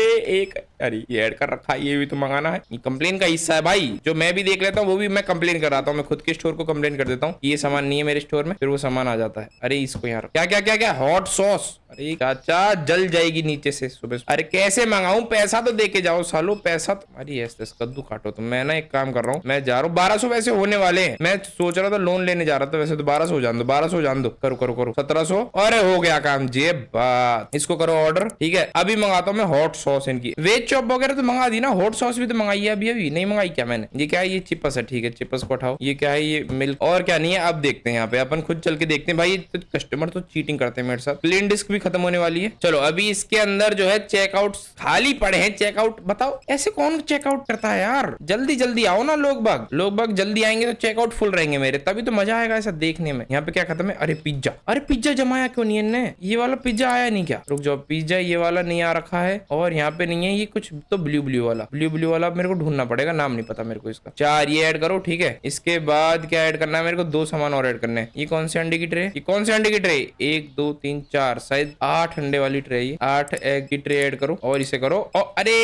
एक अरे ये ऐड कर रखा है ये भी तो मंगाना है कंप्लेन का हिस्सा है भाई जो मैं भी देख लेता हूँ वो भी मैं कंप्लेन कराता हूँ मैं खुद के स्टोर को कंप्लेन कंप्लेन कर देता हूँ ये सामान नहीं है मेरे स्टोर में फिर वो सामान आ जाता है अरे इसको यहाँ क्या क्या क्या क्या हॉट सॉस अरे चाचा जल जाएगी नीचे से सुबह अरे कैसे मंगाऊ पैसा तो देके जाओ सालो पैसा तो- अरे ऐसे कद्दू काटो तो मैं ना एक काम कर रहा हूँ मैं जा रहा हूँ बारह सौ वैसे होने वाले हैं मैं सोच रहा था लोन लेने जा रहा था वैसे तो बारह सौ जान दो बारह सौ जान दो करो करो करो सत्रह सौ अरे हो गया काम जे बात इसको करो ऑर्डर ठीक है अभी मंगाता हूँ मैं हॉट सॉस इनकी वेज चॉप वगैरह तो मंगा दी ना हॉट सॉस भी तो मंगाई है अभी अभी नहीं मंगाई क्या मैंने ये क्या है ये चिपस है ठीक है चिपस को उठाओ ये क्या है ये मिल्क और क्या नहीं है अब देखते हैं यहाँ पे अपन खुद चल के देखते हैं भाई कस्टमर तो चीटिंग तो करते हैं मेरे साथ प्लेन डिस्क भी खत्म होने वाली है चलो अभी इसके अंदर जो है चेकआउट खाली पड़े हैं चेकआउट बताओ ऐसे कौन चेकआउट करता है यार जल्दी जल्दी आओ ना लोग बाग लोग बाग जल्दी आएंगे तो चेकआउट फुल रहेंगे मेरे तभी तो मजा आएगा ऐसा देखने में यहाँ पे क्या खत्म है अरे पिज्जा अरे पिज्जा जमाया क्यों नहीं है ये वाला पिज्जा आया नहीं क्या रुक जाओ पिज्जा ये वाला नहीं आ रखा है और यहाँ पे नहीं है ये कुछ तो ब्लू ब्लू वाला ब्लू ब्लू वाला मेरे को ढूंढना पड़ेगा नाम नहीं पता मेरे को इसका चार ये ऐड करो ठीक है इसके बाद क्या ऐड करना है मेरे को दो सामान और ऐड करने ये कौन से अंडे की ट्रे ये कौन से अंडे की ट्रे एक दो तीन चार शायद आठ अंडे वाली ट्रे ये आठ एग की ट्रे ऐड करो और इसे करो और अरे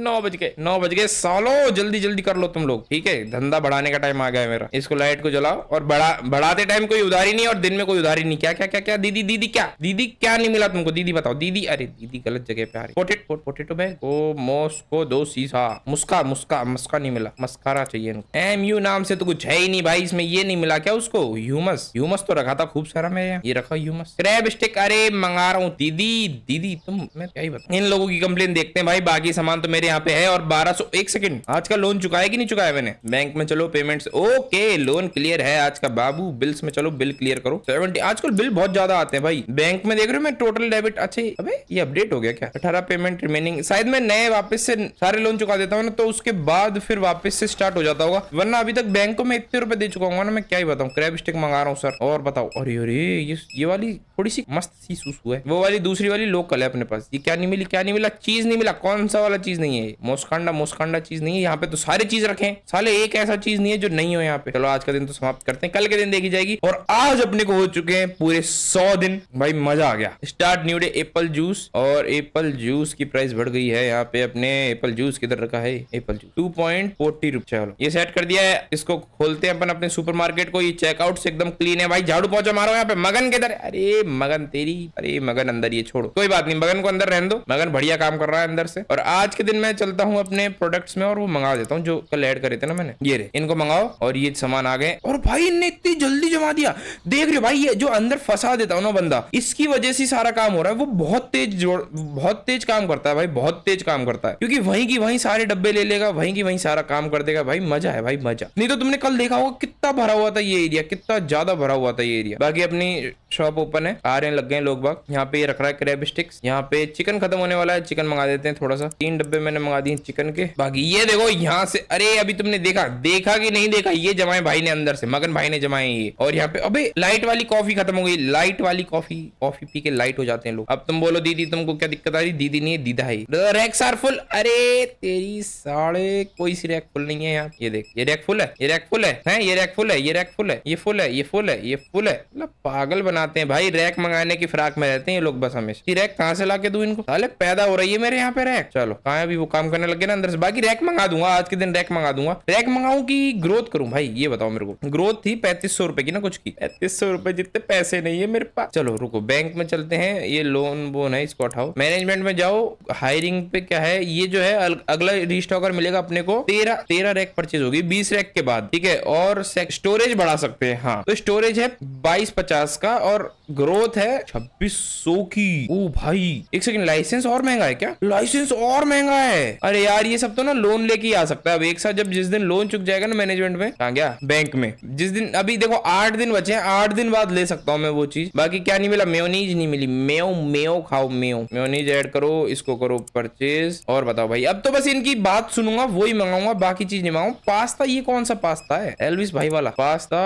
नौ बज गए नौ बज गए सालो जल्दी जल्दी कर लो तुम लोग ठीक है धंधा बढ़ाने का टाइम आ गया है मेरा इसको लाइट को जलाओ और बढ़ा बढ़ाते टाइम कोई उधारी नहीं और दिन में कोई उधारी नहीं क्या क्या क्या क्या दीदी दीदी क्या दीदी क्या नहीं मिला तुमको दीदी बताओ दीदी अरे दीदी गलत जगह पे आ रही पोटेट पोटेटो बैग ओ मोस को दो सीसा मुस्का मुस्का मुस्का नहीं मिला मस्कारा चाहिए एम यू नाम से तो कुछ है ही नहीं भाई इसमें ये नहीं मिला क्या उसको ह्यूमस ह्यूमस तो रखा था खूब सारा मैं ये रखा ह्यूमस क्रैब स्टिक अरे मंगा रहा हूँ दीदी दीदी तुम मैं क्या ही बता इन लोगों की कंप्लेन देखते हैं भाई बाकी सामान तो मेरे यहाँ पे है और बारह सौ एक सेकंड आज का लोन चुकाया कि नहीं चुकाया मैंने बैंक में चलो पेमेंट ओके लोन क्लियर है आज का बाबू बिल्स में चलो बिल क्लियर करो सेवेंटी आजकल बिल बहुत ज्यादा आते हैं भाई बैंक में देख रहे हो मैं टोटल डेबिट अच्छा अब ये अपडेट हो गया क्या अठारह पेमेंट रिमेनिंग शायद मैं नए वापस से सारे लोन चुका देता हूँ ना तो उसके बाद फिर वापस से स्टार्ट हो जाता होगा वरना अभी तक बैंक को मैं इतने रुपए दे चुका हूँ ना मैं क्या ही बताऊँ क्रैब स्टिक मंगा रहा हूँ सर और बताओ अरे अरे ये ये वाली थोड़ी सी मस्त सी यूज हुआ है वो वाली दूसरी वाली लोकल है अपने पास ये क्या नहीं मिली क्या नहीं मिला चीज नहीं मिला कौन सा वाला चीज नहीं है मोस्कांडा मोस्कांडा चीज नहीं है यहाँ पे तो सारी चीज रखे साले एक ऐसा चीज नहीं है जो नहीं हो यहाँ पे चलो आज का दिन तो समाप्त करते हैं कल के दिन देखी जाएगी और आज अपने को हो चुके हैं पूरे सौ दिन भाई मजा आ गया start new day apple juice और एप्पल जूस की प्राइस बढ़ गई है यहाँ पे अपने एप्पल जूस किधर रखा है apple juice two point forty रुपये चलो ये सेट कर दिया है इसको खोलते हैं अपन अपने सुपरमार्केट को ये चेकआउट से एकदम क्लीन है भाई झाड़ू पहुंचा मारो यहाँ पे मगन किधर अरे मगन तेरी अरे अरे मगन अंदर ये छोड़ो कोई बात नहीं मगन को अंदर रहने दो मगन बढ़िया काम कर रहा है अंदर से और आज के दिन मैं चलता हूँ अपने प्रोडक्ट्स में और वो मंगा देता हूँ जो कल ऐड करे थे ना मैंने ये रे इनको मंगाओ और ये सामान आ गए और भाई इनने इतनी जल्दी जमा दिया देख रहे हो भाई ये जो अंदर फंसा देता हूँ ना बंदा इसकी वजह से सारा काम हो रहा है वो बहुत तेज जोड़ बहुत तेज काम करता है भाई बहुत तेज काम करता है क्योंकि वहीं की वहीं सारे डब्बे ले लेगा वहीं की वहीं सारा काम कर देगा भाई मजा है भाई मजा नहीं तो तुमने कल देखा होगा कितना भरा हुआ था ये एरिया कितना ज्यादा भरा हुआ था ये एरिया बाकी अपनी शॉप ओपन है आ रहे हैं लग गए लोग बाग होगा यहाँ पे ये रख रहा है क्रेब स्टिक्स यहाँ पे चिकन खत्म होने वाला है चिकन मंगा देते हैं थोड़ा सा तीन डब्बे मैंने मंगा दिए चिकन के बाकी ये देखो यहाँ से अरे अभी तुमने देखा देखा कि नहीं देखा ये जमाए भाई ने अंदर से मगन भाई ने जमाए ये और यहाँ पे अभी लाइट वाली कॉफी खत्म हो गई लाइट वाली कॉफी कॉफी पी के लाइट हो जाते हैं लोग अब तुम बोलो दीदी तुमको क्या दिक्कत आ रही दीदी नहीं दीदा है रैक्स आर फुल अरे तेरी साढ़े कोई सी रैक फुल नहीं है यहाँ ये देख ये रैक फुल है ये रैक फुल है, हैं ये रैक फुल है ये रैक फुल है ये फुल है ये फुल है ये फुल है मतलब पागल बनाते हैं भाई रैक मंगाने की फ्राक में में रहते हैं ये लोग बस हमेशा रैक कहाँ से ला के दू इनको साले पैदा हो रही है मेरे यहाँ पे रैक चलो कहा अभी वो काम करने लगे ना अंदर से बाकी रैक मंगा दूंगा आज के दिन रैक मंगा दूंगा रैक मंगाऊ की ग्रोथ करूँ भाई ये बताओ मेरे को ग्रोथ थी पैंतीस रुपए की ना कुछ की पैंतीस रुपए जितने पैसे नहीं है मेरे पास चलो रुको बैंक में चलते हैं ये लोन बोन है इसको उठाओ मैनेजमेंट में जाओ हायरिंग पे क्या है ये जो है अगला रिस्टॉकर मिलेगा अपने को तेरह तेरह रैक परचेज होगी बीस रैक के बाद ठीक है और स्टोरेज बढ़ा सकते हैं हाँ तो स्टोरेज है बाईस पचास का और ग्रोथ है छब्बीस सौ की ओ भाई एक सेकंड लाइसेंस और महंगा है क्या लाइसेंस और महंगा है अरे यार ये सब तो ना लोन लेके आ सकता है अब एक साथ जब जिस दिन लोन चुक जाएगा ना मैनेजमेंट में आ गया बैंक में जिस दिन अभी देखो आठ दिन बचे हैं आठ दिन बाद ले सकता हूँ मैं वो चीज बाकी क्या नहीं मिला मेोनीज नहीं मिली मेयो मेयो खाओ मे मेोनीज एड करो इसको करो परचेज और बताओ भाई अब तो बस इनकी बात सुनूंगा वो ही मंगाऊंगा बाकी चीज नहीं मांगाऊ पास्ता ये कौन सा पास्ता है एलविस भाई वाला पास्ता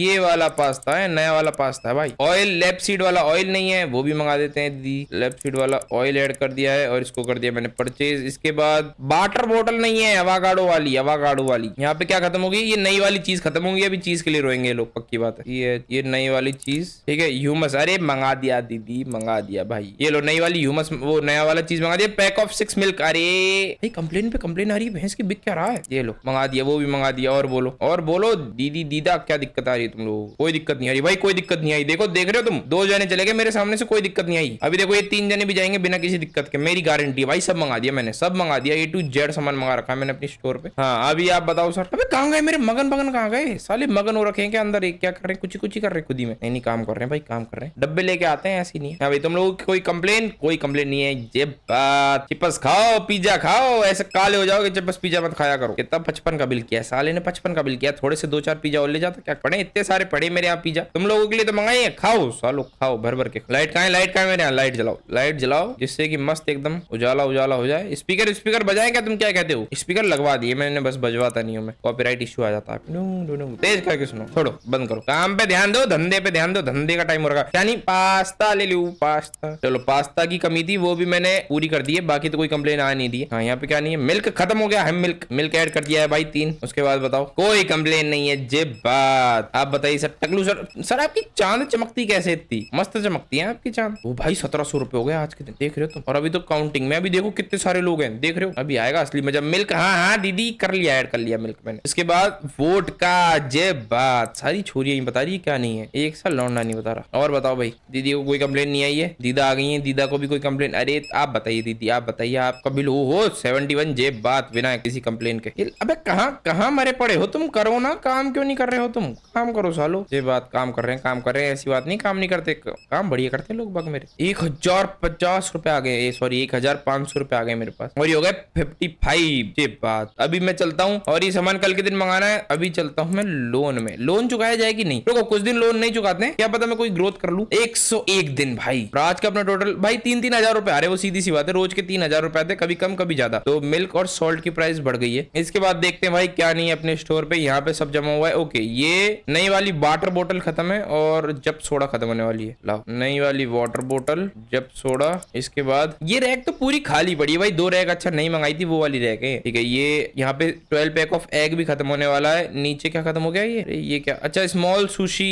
ये वाला पास्ता है नया वाला पास्ता है भाई ऑयल लेप सीड वाला ऑयल नहीं है वो भी मंगा देते हैं दी लेप सीड वाला ऑयल ऐड कर दिया है और इसको कर दिया मैंने परचेज इसके बाद वाटर बोटल नहीं है अवागाडो वाली अवागाडो वाली यहाँ पे क्या खत्म होगी ये नई वाली चीज खत्म होगी अभी चीज के लिए रोएंगे लोग पक्की बात है ये ये नई वाली चीज ठीक है ह्यूमस अरे मंगा दिया दीदी मंगा दिया भाई ये लो नई वाली ह्यूमस वो नया वाला चीज मंगा दिया पैक ऑफ सिक्स मिल्क अरे कंप्लेन पे कंप्लेन आ रही है भैंस की बिक क्या रहा है ये लो मंगा दिया वो भी मंगा दिया और बोलो और बोलो दीदी दीदा क्या दिक्कत आ रही है तुम लोग कोई दिक्कत नहीं आ रही भाई कोई दिक्कत नहीं आई देखो देख रहे हो तुम तुम दो जने चले गए मेरे सामने से कोई दिक्कत नहीं आई अभी देखो ये तीन जने भी जाएंगे बिना किसी दिक्कत के मेरी गारंटी भाई सब मंगा दिया मैंने सब मंगा दिया ए टू जेड सामान मंगा रखा है मैंने अपनी स्टोर पे हाँ अभी आप बताओ सर अभी कहाँ गए मेरे मगन मगन कहाँ गए साले मगन हो रखे हैं क्या अंदर क्या कर रहे हैं कुछ कुछ कर रहे खुद ही में नहीं काम कर रहे हैं भाई काम कर रहे हैं डब्बे लेके आते हैं ऐसी नहीं अभी हाँ तुम लोग कोई कंप्लेन कोई कंप्लेन नहीं है ये बात चिपस खाओ पिज्जा खाओ ऐसे काले हो जाओगे चिपस पिज्जा मत खाया करो कितना पचपन का बिल किया साले ने पचपन का बिल किया थोड़े से दो चार पिज्जा और ले जाता क्या पड़े इतने सारे पड़े मेरे यहाँ पिज्जा तुम लोगों के लिए तो मंगाइए खाओ सालों खाओ भर भर के लाइट कहा लाइट कहा मेरे यहाँ लाइट जलाओ लाइट जलाओ जिससे कि मस्त एकदम उजाला उजाला हो जाए स्पीकर स्पीकर बजाए क्या तुम क्या कहते हो स्पीकर लगवा दिए मैंने बस बजवाता नहीं हूँ मैं राइट इशू आ जाता है तेज करके सुनो छोड़ो बंद करो काम पे ध्यान दो धंधे पे ध्यान दो धंधे का टाइम हो रहा यानी पास्ता ले लू पास्ता चलो पास्ता की कमी थी वो भी मैंने पूरी कर दी है बाकी तो कोई कम्प्लेन आ नहीं दी हाँ यहाँ पे क्या नहीं है मिल्क खत्म हो गया है मिल्क मिल्क ऐड कर दिया है भाई तीन उसके बाद बताओ कोई कम्प्लेन नहीं है जे बात आप बताइए सर टकलू सर सर आपकी चांद चमकती कैसे से इतनी मस्त चमकती है आपकी चांद वो भाई सत्रह सौ रुपए हो गए आज के दिन देख रहे हो तुम और अभी तो काउंटिंग में अभी देखो कितने सारे लोग हैं देख रहे हो अभी आएगा असली मजा मिल्क हाँ हाँ दीदी कर लिया एड कर लिया मिल्क मैंने इसके बाद वोट का जय बात सारी छोरिया ही बता रही है क्या नहीं है एक साल लौंडा नहीं बता रहा और बताओ भाई दीदी को कोई कंप्लेन नहीं आई है दीदा आ गई है दीदा को भी कोई कंप्लेन अरे आप बताइए दीदी आप बताइए आपका बिल हो हो सेवेंटी वन जेब बात बिना किसी कंप्लेन के अब कहाँ कहाँ मरे पड़े हो तुम करो ना काम क्यों नहीं कर रहे हो तुम काम करो सालो ये बात काम कर रहे हैं काम कर रहे हैं ऐसी बात नहीं काम नहीं करते काम बढ़िया करते लोग बग मेरे एक हजार पचास रुपए आ गए सॉरी एक हजार पांच सौ रुपए आ गए मेरे पास और ये हो गए फिफ्टी फाइव ये बात अभी मैं चलता हूँ और ये सामान कल के दिन मंगाना है अभी चलता हूँ मैं लोन में लोन चुकाया जाएगी नहीं रुको कुछ दिन लोन नहीं चुकाते क्या पता मैं कोई ग्रोथ कर लू एक सौ एक दिन भाई आज का अपना टोटल भाई तीन तीन हजार रुपए आ रहे वो सीधी सी बात है रोज के तीन हजार रुपए आते कभी कम कभी ज्यादा तो मिल्क और सोल्ट की प्राइस बढ़ गई है इसके बाद देखते हैं भाई क्या नहीं है अपने स्टोर पे यहाँ पे सब जमा हुआ है ओके ये नई वाली वाटर बोटल खत्म है और जब सोडा खत्म होने वाली है लाओ नई वाली वाटर बोटल जब सोडा इसके बाद ये रैक तो पूरी खाली पड़ी है भाई दो रैक अच्छा नहीं मंगाई थी वो वाली रैक है ठीक है ये यहाँ पे ट्वेल्व पैक ऑफ एग भी खत्म होने वाला है नीचे क्या खत्म हो गया ये अरे ये क्या अच्छा स्मॉल सुशी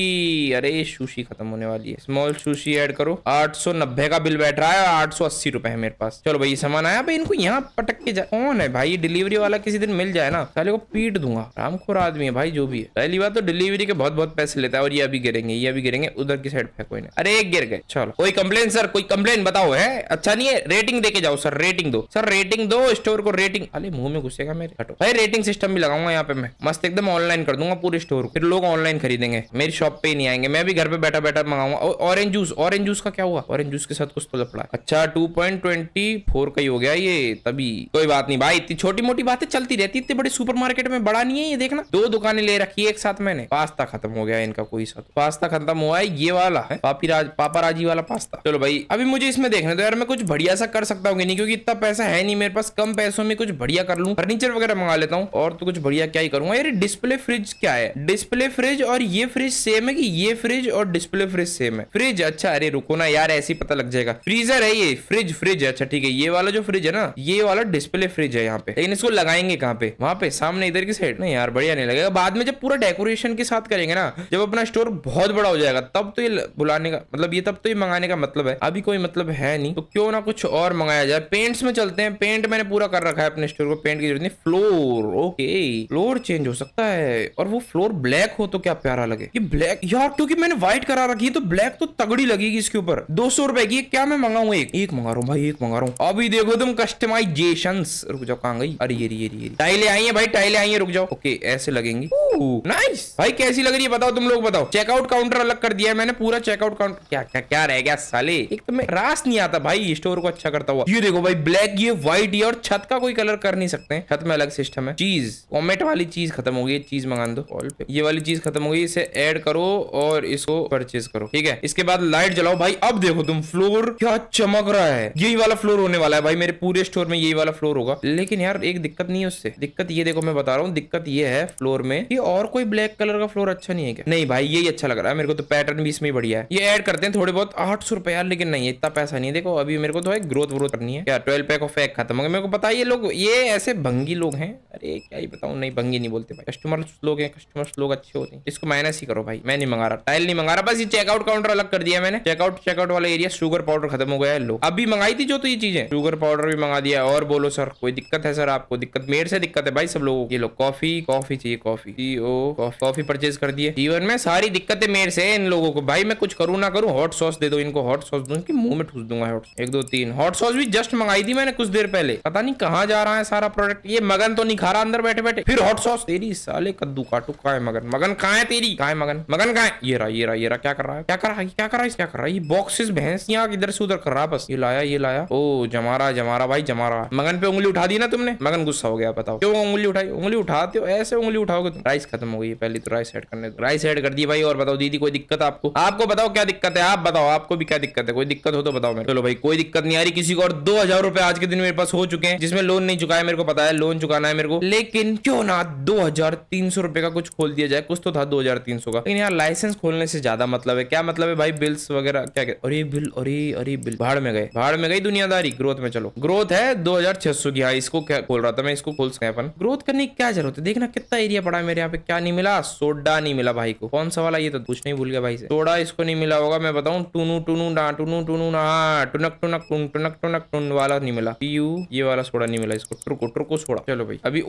अरे सुशी खत्म होने वाली है स्मॉल सुशी एड करो आठ सौ नब्बे का बिल बैठ रहा है आठ सौ अस्सी रुपए है मेरे पास चलो भाई सामान आया भाई इनको यहाँ पटक के जा कौन है भाई डिलीवरी वाला किसी दिन मिल जाए ना साले को पीट दूंगा रामखोर आदमी है भाई जो भी है पहली बात तो डिलीवरी के बहुत बहुत पैसे लेता है और ये अभी गिरेंगे ये अभी गिरेंगे उधर की साइड है कोई नहीं अरे एक गिर गए चलो कोई कंप्लेन सर कोई कंप्लेन बताओ है अच्छा नहीं है रेटिंग देके जाओ सर रेटिंग दो सर रेटिंग दो स्टोर को रेटिंग अरे मुंह में घुसेगा मेरे हटो भाई रेटिंग सिस्टम भी लगाऊंगा यहाँ पे मैं मस्त एकदम ऑनलाइन कर दूंगा पूरे स्टोर फिर लोग ऑनलाइन खरीदेंगे मेरी शॉप पे ही नहीं आएंगे मैं भी घर पे बैठा बैठा मंगाऊंगा ऑरेंज जूस ऑरेंज जूस का क्या हुआ ऑरेंज जूस के साथ कुछ तो लपड़ा अच्छा टू पॉइंट ट्वेंटी फोर का ही हो गया ये तभी कोई बात नहीं भाई इतनी छोटी मोटी बातें चलती रहती इतने बड़े सुपर मार्केट में बड़ा नहीं है ये देखना दो दुकानें ले रखी है एक साथ मैंने पास्ता खत्म हो गया इनका कोई साथ पास्ता खत्म हुआ है ये वाला वाला है पापी राज पापा राजी वाला पास्ता चलो भाई अभी मुझे इसमें देखना तो यार मैं कुछ बढ़िया सा कर सकता हूँ क्योंकि इतना पैसा है नहीं मेरे पास कम पैसों में कुछ बढ़िया कर लू फर्नीचर वगैरह मंगा लेता हूँ और तो कुछ बढ़िया क्या ही करूंगा यार डिस्प्ले फ्रिज क्या है डिस्प्ले फ्रिज और ये फ्रिज सेम है की ये फ्रिज और डिस्प्ले फ्रिज सेम है फ्रिज अच्छा अरे रुको ना यार ऐसी पता लग जाएगा फ्रीजर है ये फ्रिज फ्रिज अच्छा ठीक है ये वाला जो फ्रिज है ना ये वाला डिस्प्ले फ्रिज है यहाँ पे लेकिन इसको लगाएंगे कहाँ पे वहाँ पे सामने इधर की साइड ना यार बढ़िया नहीं लगेगा बाद में जब पूरा डेकोरेशन के साथ करेंगे ना जब अपना स्टोर बहुत बड़ा हो जाएगा तब तो ये बुलाने का मतलब ये तब तो ये मंगाने का मतलब है अभी कोई मतलब है नहीं तो क्यों ना कुछ और मंगाया जाए पेंट्स में चलते हैं पेंट मैंने पूरा कर रखा है अपने स्टोर को पेंट की जरूरत नहीं फ्लोर ओके फ्लोर चेंज हो सकता है और वो फ्लोर ब्लैक हो तो क्या प्यारा लगे ये ब्लैक यार क्योंकि मैंने व्हाइट करा रखी है तो ब्लैक तो तगड़ी लगेगी इसके ऊपर दो सौ रुपए की क्या मैं मंगाऊ एक एक मंगा रहा हूँ भाई एक मंगा रहा हूँ अभी देखो तुम कस्टमाइजेशन रुक जाओ कहा गई अरे ये ये ये टाइले आई है भाई टाइले आई है रुक जाओ ओके ऐसे लगेंगी नाइस भाई कैसी लग रही है बताओ तुम लोग बताओ चेकआउट काउंटर अलग कर दिया है मैंने पूरा पूरा चेकआउट काउंट क्या क्या क्या रह गया साले एक तो मैं रास नहीं आता भाई स्टोर को अच्छा करता हुआ ये देखो भाई ब्लैक ये व्हाइट ये और छत का कोई कलर कर नहीं सकते छत में अलग सिस्टम है चीज कॉमेट वाली चीज खत्म हो गई चीज मंगा दो ये वाली चीज खत्म हो गई इसे एड करो और इसको परचेज करो ठीक है इसके बाद लाइट जलाओ भाई अब देखो तुम फ्लोर क्या चमक रहा है यही वाला फ्लोर होने वाला है भाई मेरे पूरे स्टोर में यही वाला फ्लोर होगा लेकिन यार एक दिक्कत नहीं है उससे दिक्कत ये देखो मैं बता रहा हूँ दिक्कत ये है फ्लोर में ये और कोई ब्लैक कलर का फ्लोर अच्छा नहीं है क्या नहीं भाई यही अच्छा लग रहा है मेरे को तो पैटर्न भी इसमें बढ़िया है ये ऐड करते हैं थोड़े बहुत आठ सौ रुपया लेकिन नहीं इतना पैसा नहीं देखो अभी मेरे को तो है ग्रोथ व्रोथ करनी है यार ट्वेल्व पैक ऑफ एग खत्म हो गया मेरे को पता ये लोग ये ऐसे भंगी लोग हैं अरे क्या ही बताऊँ नहीं भंगी नहीं बोलते भाई कस्टमर लोग हैं कस्टमर लोग अच्छे होते हैं इसको माइनस ही करो भाई मैं नहीं मंगा रहा टाइल नहीं मंगा रहा बस ये चेकआउट काउंटर अलग कर दिया मैंने चेकआउट चेकआउट वाला एरिया शुगर पाउडर खत्म हो गया है लोग अभी मंगाई थी जो तो ये चीजें शुगर पाउडर भी मंगा दिया और बोलो सर कोई दिक्कत है सर आपको दिक्कत मेरे से दिक्कत है भाई सब लोगों की लोग कॉफी कॉफी चाहिए कॉफी कॉफी परचेज कर दिए जीवन में सारी दिक्कतें मेरे से इन लोगों को भाई मैं कुछ करूँ ना करूँ हॉट सॉस दे दो इनको हॉट सॉस दूँ इनके मुंह में ठूस दूंगा हॉट एक दो तीन हॉट सॉस भी जस्ट मंगाई थी मैंने कुछ देर पहले पता नहीं कहाँ जा रहा है सारा प्रोडक्ट ये मगन तो नहीं खा रहा अंदर बैठे बैठे फिर हॉट सॉस तेरी साले कद्दू काटू का है मगन मगन कहा है तेरी कहा मगन मगन कहा ये रहा ये रहा ये रहा क्या कर रहा है क्या कर रहा है क्या कर रहा है क्या कर रहा है ये बॉक्सेस भैंस यहाँ इधर से उधर कर रहा बस ये लाया ये लाया ओ जमा रहा जमा रहा भाई जमा रहा मगन पे उंगली उठा दी ना तुमने मगन गुस्सा हो गया बताओ क्यों उंगली उठाई उंगली उठाते हो ऐसे उंगली उठाओगे राइस खत्म हो गई पहले तो राइस एड करने राइस एड कर दी भाई और बताओ दीदी कोई दिक्कत आपको आप आपको बताओ क्या दिक्कत है आप बताओ आपको भी क्या दिक्कत है कोई दिक्कत हो तो बताओ मेरे चलो भाई कोई दिक्कत नहीं आ रही किसी को और दो हजार रुपए आज के दिन मेरे पास हो चुके हैं जिसमें लोन नहीं चुका है मेरे को पता है लोन चुकाना है मेरे को लेकिन क्यों ना दो हजार तीन सौ रुपए का कुछ खोल दिया जाए कुछ तो था दो हजार तीन सौ का लेकिन यार लाइसेंस खोलने से ज्यादा मतलब है क्या मतलब है भाई बिल्स वगैरह क्या क्या अरे बिल अरे अरे बिल भाड़ में गए भाड़ में गई दुनियादारी ग्रोथ में चलो ग्रोथ है दो हजार छह सौ की हाँ इसको क्या खोल रहा था मैं इसको खोल सकते अपन ग्रोथ करने की क्या जरूरत है देखना कितना एरिया पड़ा है मेरे यहाँ पे क्या नहीं मिला सोडा नहीं मिला भाई को कौन सा वाला ये तो कुछ नहीं भूल गया भाई से सोडा इसको नहीं मिला होगा मैं बताऊं टूनू टूनू ना टूनू टूनू ना टुनक टुनक टुन टुनक टुनक टुन वाला नहीं मिला पीयू ये वाला सोडा नहीं मिला इसको ट्रुको ट्रुको सोडा चलो भाई अभी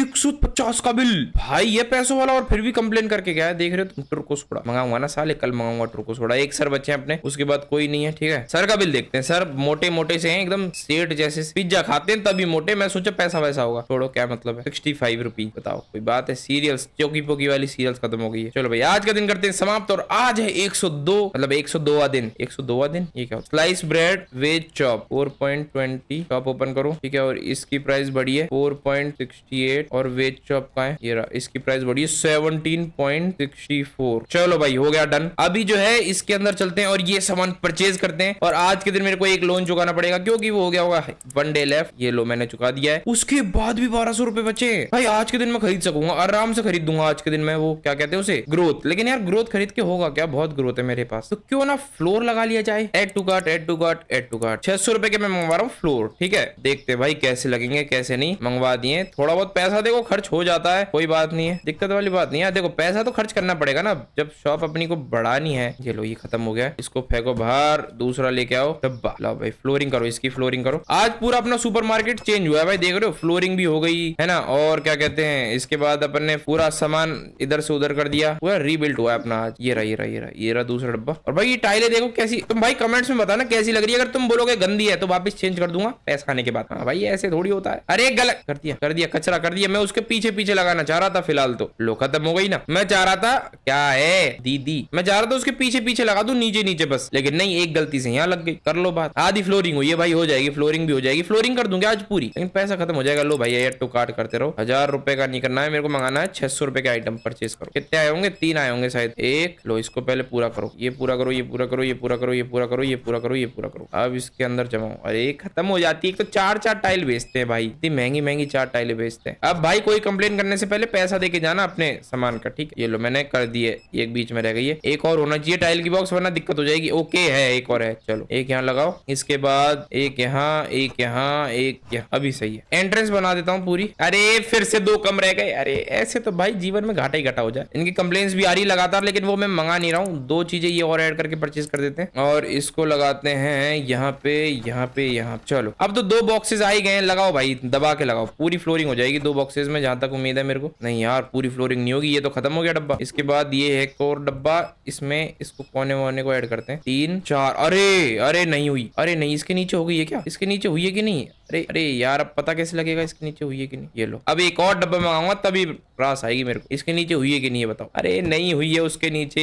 एक सौ पचास का बिल भाई ये पैसों वाला और फिर भी कंप्लेन करके गया है देख रहे हो तुम ट्रुको सोडा मंगाऊंगा ना साले कल मंगाऊंगा ट्रुको सोडा एक सर बच्चे अपने उसके बाद कोई नहीं है ठीक है सर का बिल देखते हैं सर मोटे मोटे से है एकदम सेठ जैसे पिज्जा खाते हैं तभी मोटे मैं सोचा पैसा वैसा होगा छोड़ो क्या मतलब है सिक्सटी फाइव रुपीज बताओ कोई बात है सीरियल चौकी पोकी वाली सीरियल खत्म हो गई है चलो भाई आज का दिन करते हैं समाप्त और आज है एक 102 मतलब 102 आ दिन 102 आ दिन ये क्या slice bread veg chop 4.20 chop open करो ठीक है और इसकी प्राइस बढ़ी है 4.68 और वेज चॉप का है ये रहा इसकी प्राइस बढ़ी है 17.64 चलो भाई हो गया डन अभी जो है इसके अंदर चलते हैं और ये सामान परचेज करते हैं और आज के दिन मेरे को एक लोन चुकाना पड़ेगा क्योंकि वो हो गया होगा वन डे लेफ्ट ये लो मैंने चुका दिया है उसके बाद भी बारह सौ रुपए बचे भाई आज के दिन मैं खरीद सकूंगा आराम से खरीद दूंगा आज के दिन मैं वो क्या कहते हैं उसे ग्रोथ लेकिन यार ग्रोथ खरीद के होगा क्या बहुत ग्रोथ है मेरे पास तो क्यों ना फ्लोर लगा लिया जाए add to cart add to cart add to cart छह सौ रुपए के मैं मंगवा रहा हूँ फ्लोर ठीक है देखते भाई कैसे लगेंगे कैसे नहीं मंगवा दिए थोड़ा बहुत पैसा देखो खर्च हो जाता है कोई बात नहीं है दिक्कत वाली बात नहीं है देखो पैसा तो खर्च करना पड़ेगा ना जब शॉप अपनी को बढ़ानी है ये लो ये खत्म हो गया इसको फेंको बाहर दूसरा लेके आओ डब्बा लाओ भाई फ्लोरिंग करो इसकी फ्लोरिंग करो आज पूरा अपना सुपरमार्केट चेंज हुआ है भाई देख रहे हो फ्लोरिंग भी हो गई है ना और क्या कहते हैं इसके बाद अपन ने पूरा सामान इधर से उधर कर दिया पूरा रीबिल्ट हुआ है अपना आज ये रही ये रही ये रहा ये रहा दूसरा डब्बा और भाई ये टाइलें देखो कैसी तुम भाई कमेंट्स में बताना कैसी लग रही है अगर तुम बोलोगे गंदी है तो वापस चेंज कर दूंगा पैसा आने के बाद हाँ भाई ऐसे थोड़ी होता है अरे गलत कर दिया कर दिया कचरा कर दिया मैं उसके पीछे पीछे लगाना चाह रहा था फिलहाल तो लो खत्म हो गई ना मैं चाह रहा था क्या है दीदी मैं चाह रहा था उसके पीछे पीछे लगा दू नीचे नीचे बस लेकिन नहीं एक गलती से यहाँ लग गई कर लो बात आधी फ्लोरिंग हुई है भाई हो जाएगी फ्लोरिंग भी हो जाएगी फ्लोरिंग कर दूंगी आज पूरी लेकिन पैसा खत्म हो जाएगा लो भाई एयर टू कार्ड करते रहो हजार रुपए का नहीं करना है मेरे को मंगाना है छह सौ रुपए के आइटम परचेज करो कितने आए होंगे तीन आए होंगे शायद एक लो इसको पहले पूरा करो ये पूरा करो ये पूरा करो ये पूरा करो ये पूरा करो ये पूरा करो ये पूरा करो अब इसके अंदर जमाओ अरे खत्म हो जाती है तो चार चार टाइल बेचते हैं भाई इतनी महंगी महंगी चार टाइल बेचते हैं अब भाई कोई कंप्लेन करने से पहले पैसा देके जाना अपने सामान का ठीक ये लो मैंने कर दिए एक बीच में रह गई है एक और होना चाहिए टाइल की बॉक्स वरना दिक्कत हो जाएगी ओके है एक और है चलो एक यहाँ लगाओ इसके बाद एक यहाँ एक यहाँ एक यहाँ अभी सही है एंट्रेंस बना देता हूँ पूरी अरे फिर से दो कम रह गए अरे ऐसे तो भाई जीवन में घाटा ही घाटा हो जाए इनकी कंप्लेन भी आ रही लगातार लेकिन वो मैं मंगा नहीं रहा हूँ दो चीजें ये और ऐड करके परचेज कर देते हैं और इसको लगाते हैं यहाँ पे यहाँ पे यहाँ चलो अब तो दो बॉक्सेस आ ही गए लगाओ भाई दबा के लगाओ पूरी फ्लोरिंग हो जाएगी दो बॉक्सेस में जहां तक उम्मीद है मेरे को नहीं यार पूरी फ्लोरिंग नहीं होगी ये तो खत्म हो गया डब्बा इसके बाद ये है एक और डब्बा इसमें इसको कोने वोने को एड करते हैं तीन चार अरे अरे नहीं हुई अरे नहीं इसके नीचे हो गई है क्या इसके नीचे हुई है कि नहीं अरे अरे यार अब पता कैसे लगेगा इसके नीचे हुई है कि नहीं ये लो अब एक और डब्बा मंगाऊंगा तभी रास आएगी मेरे को इसके नीचे हुई है कि नहीं ये बताओ अरे नहीं हुई है उसके नीचे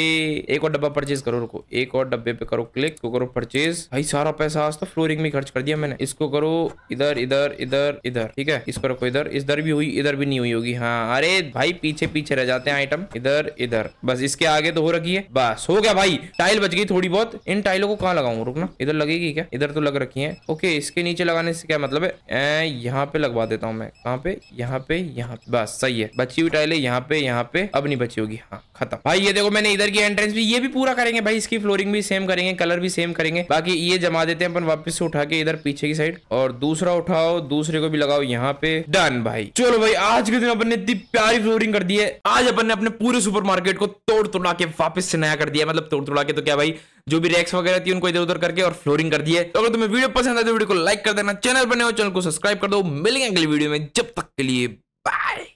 एक और डब्बा परचेज करो रुको एक और डब्बे पे करो क्लिक को करो परचेज भाई सारा पैसा आज तो फ्लोरिंग में खर्च कर दिया मैंने इसको करो इधर इधर इधर इधर ठीक है इसको रखो इधर इधर भी हुई इधर भी नहीं हुई होगी हाँ अरे भाई पीछे पीछे रह जाते हैं आइटम इधर इधर बस इसके आगे तो हो रखी है बस हो गया भाई टाइल बच गई थोड़ी बहुत इन टाइलों को कहाँ लगाऊ रुकना इधर लगेगी क्या इधर तो लग रखी है ओके इसके नीचे लगाने से क्या मतलब मतलब है यहाँ पे लगवा देता हूँ मैं कहाँ पे यहाँ पे यहाँ बस सही है बची हुई टाइल है यहाँ पे यहाँ पे अब नहीं बची होगी हाँ खत्म भाई ये देखो मैंने इधर की एंट्रेंस भी ये भी पूरा करेंगे भाई इसकी फ्लोरिंग भी सेम करेंगे कलर भी सेम करेंगे बाकी ये जमा देते हैं अपन वापस से उठा के इधर पीछे की साइड और दूसरा उठाओ दूसरे को भी लगाओ यहाँ पे डन भाई चलो भाई आज के दिन अपन ने इतनी प्यारी फ्लोरिंग कर दी है आज अपन ने अपने पूरे सुपर को तोड़ तोड़ा के वापस से नया कर दिया मतलब तोड़ तोड़ा के तो क्या भाई जो भी रैक्स वगैरह थी उनको इधर उधर करके और फ्लोरिंग कर दिए तो अगर तुम्हें वीडियो पसंद आए तो वीडियो को लाइक कर देना चैनल बने हो चैनल को सब्सक्राइब कर दो मिलेंगे अगली वीडियो में जब तक के लिए बाय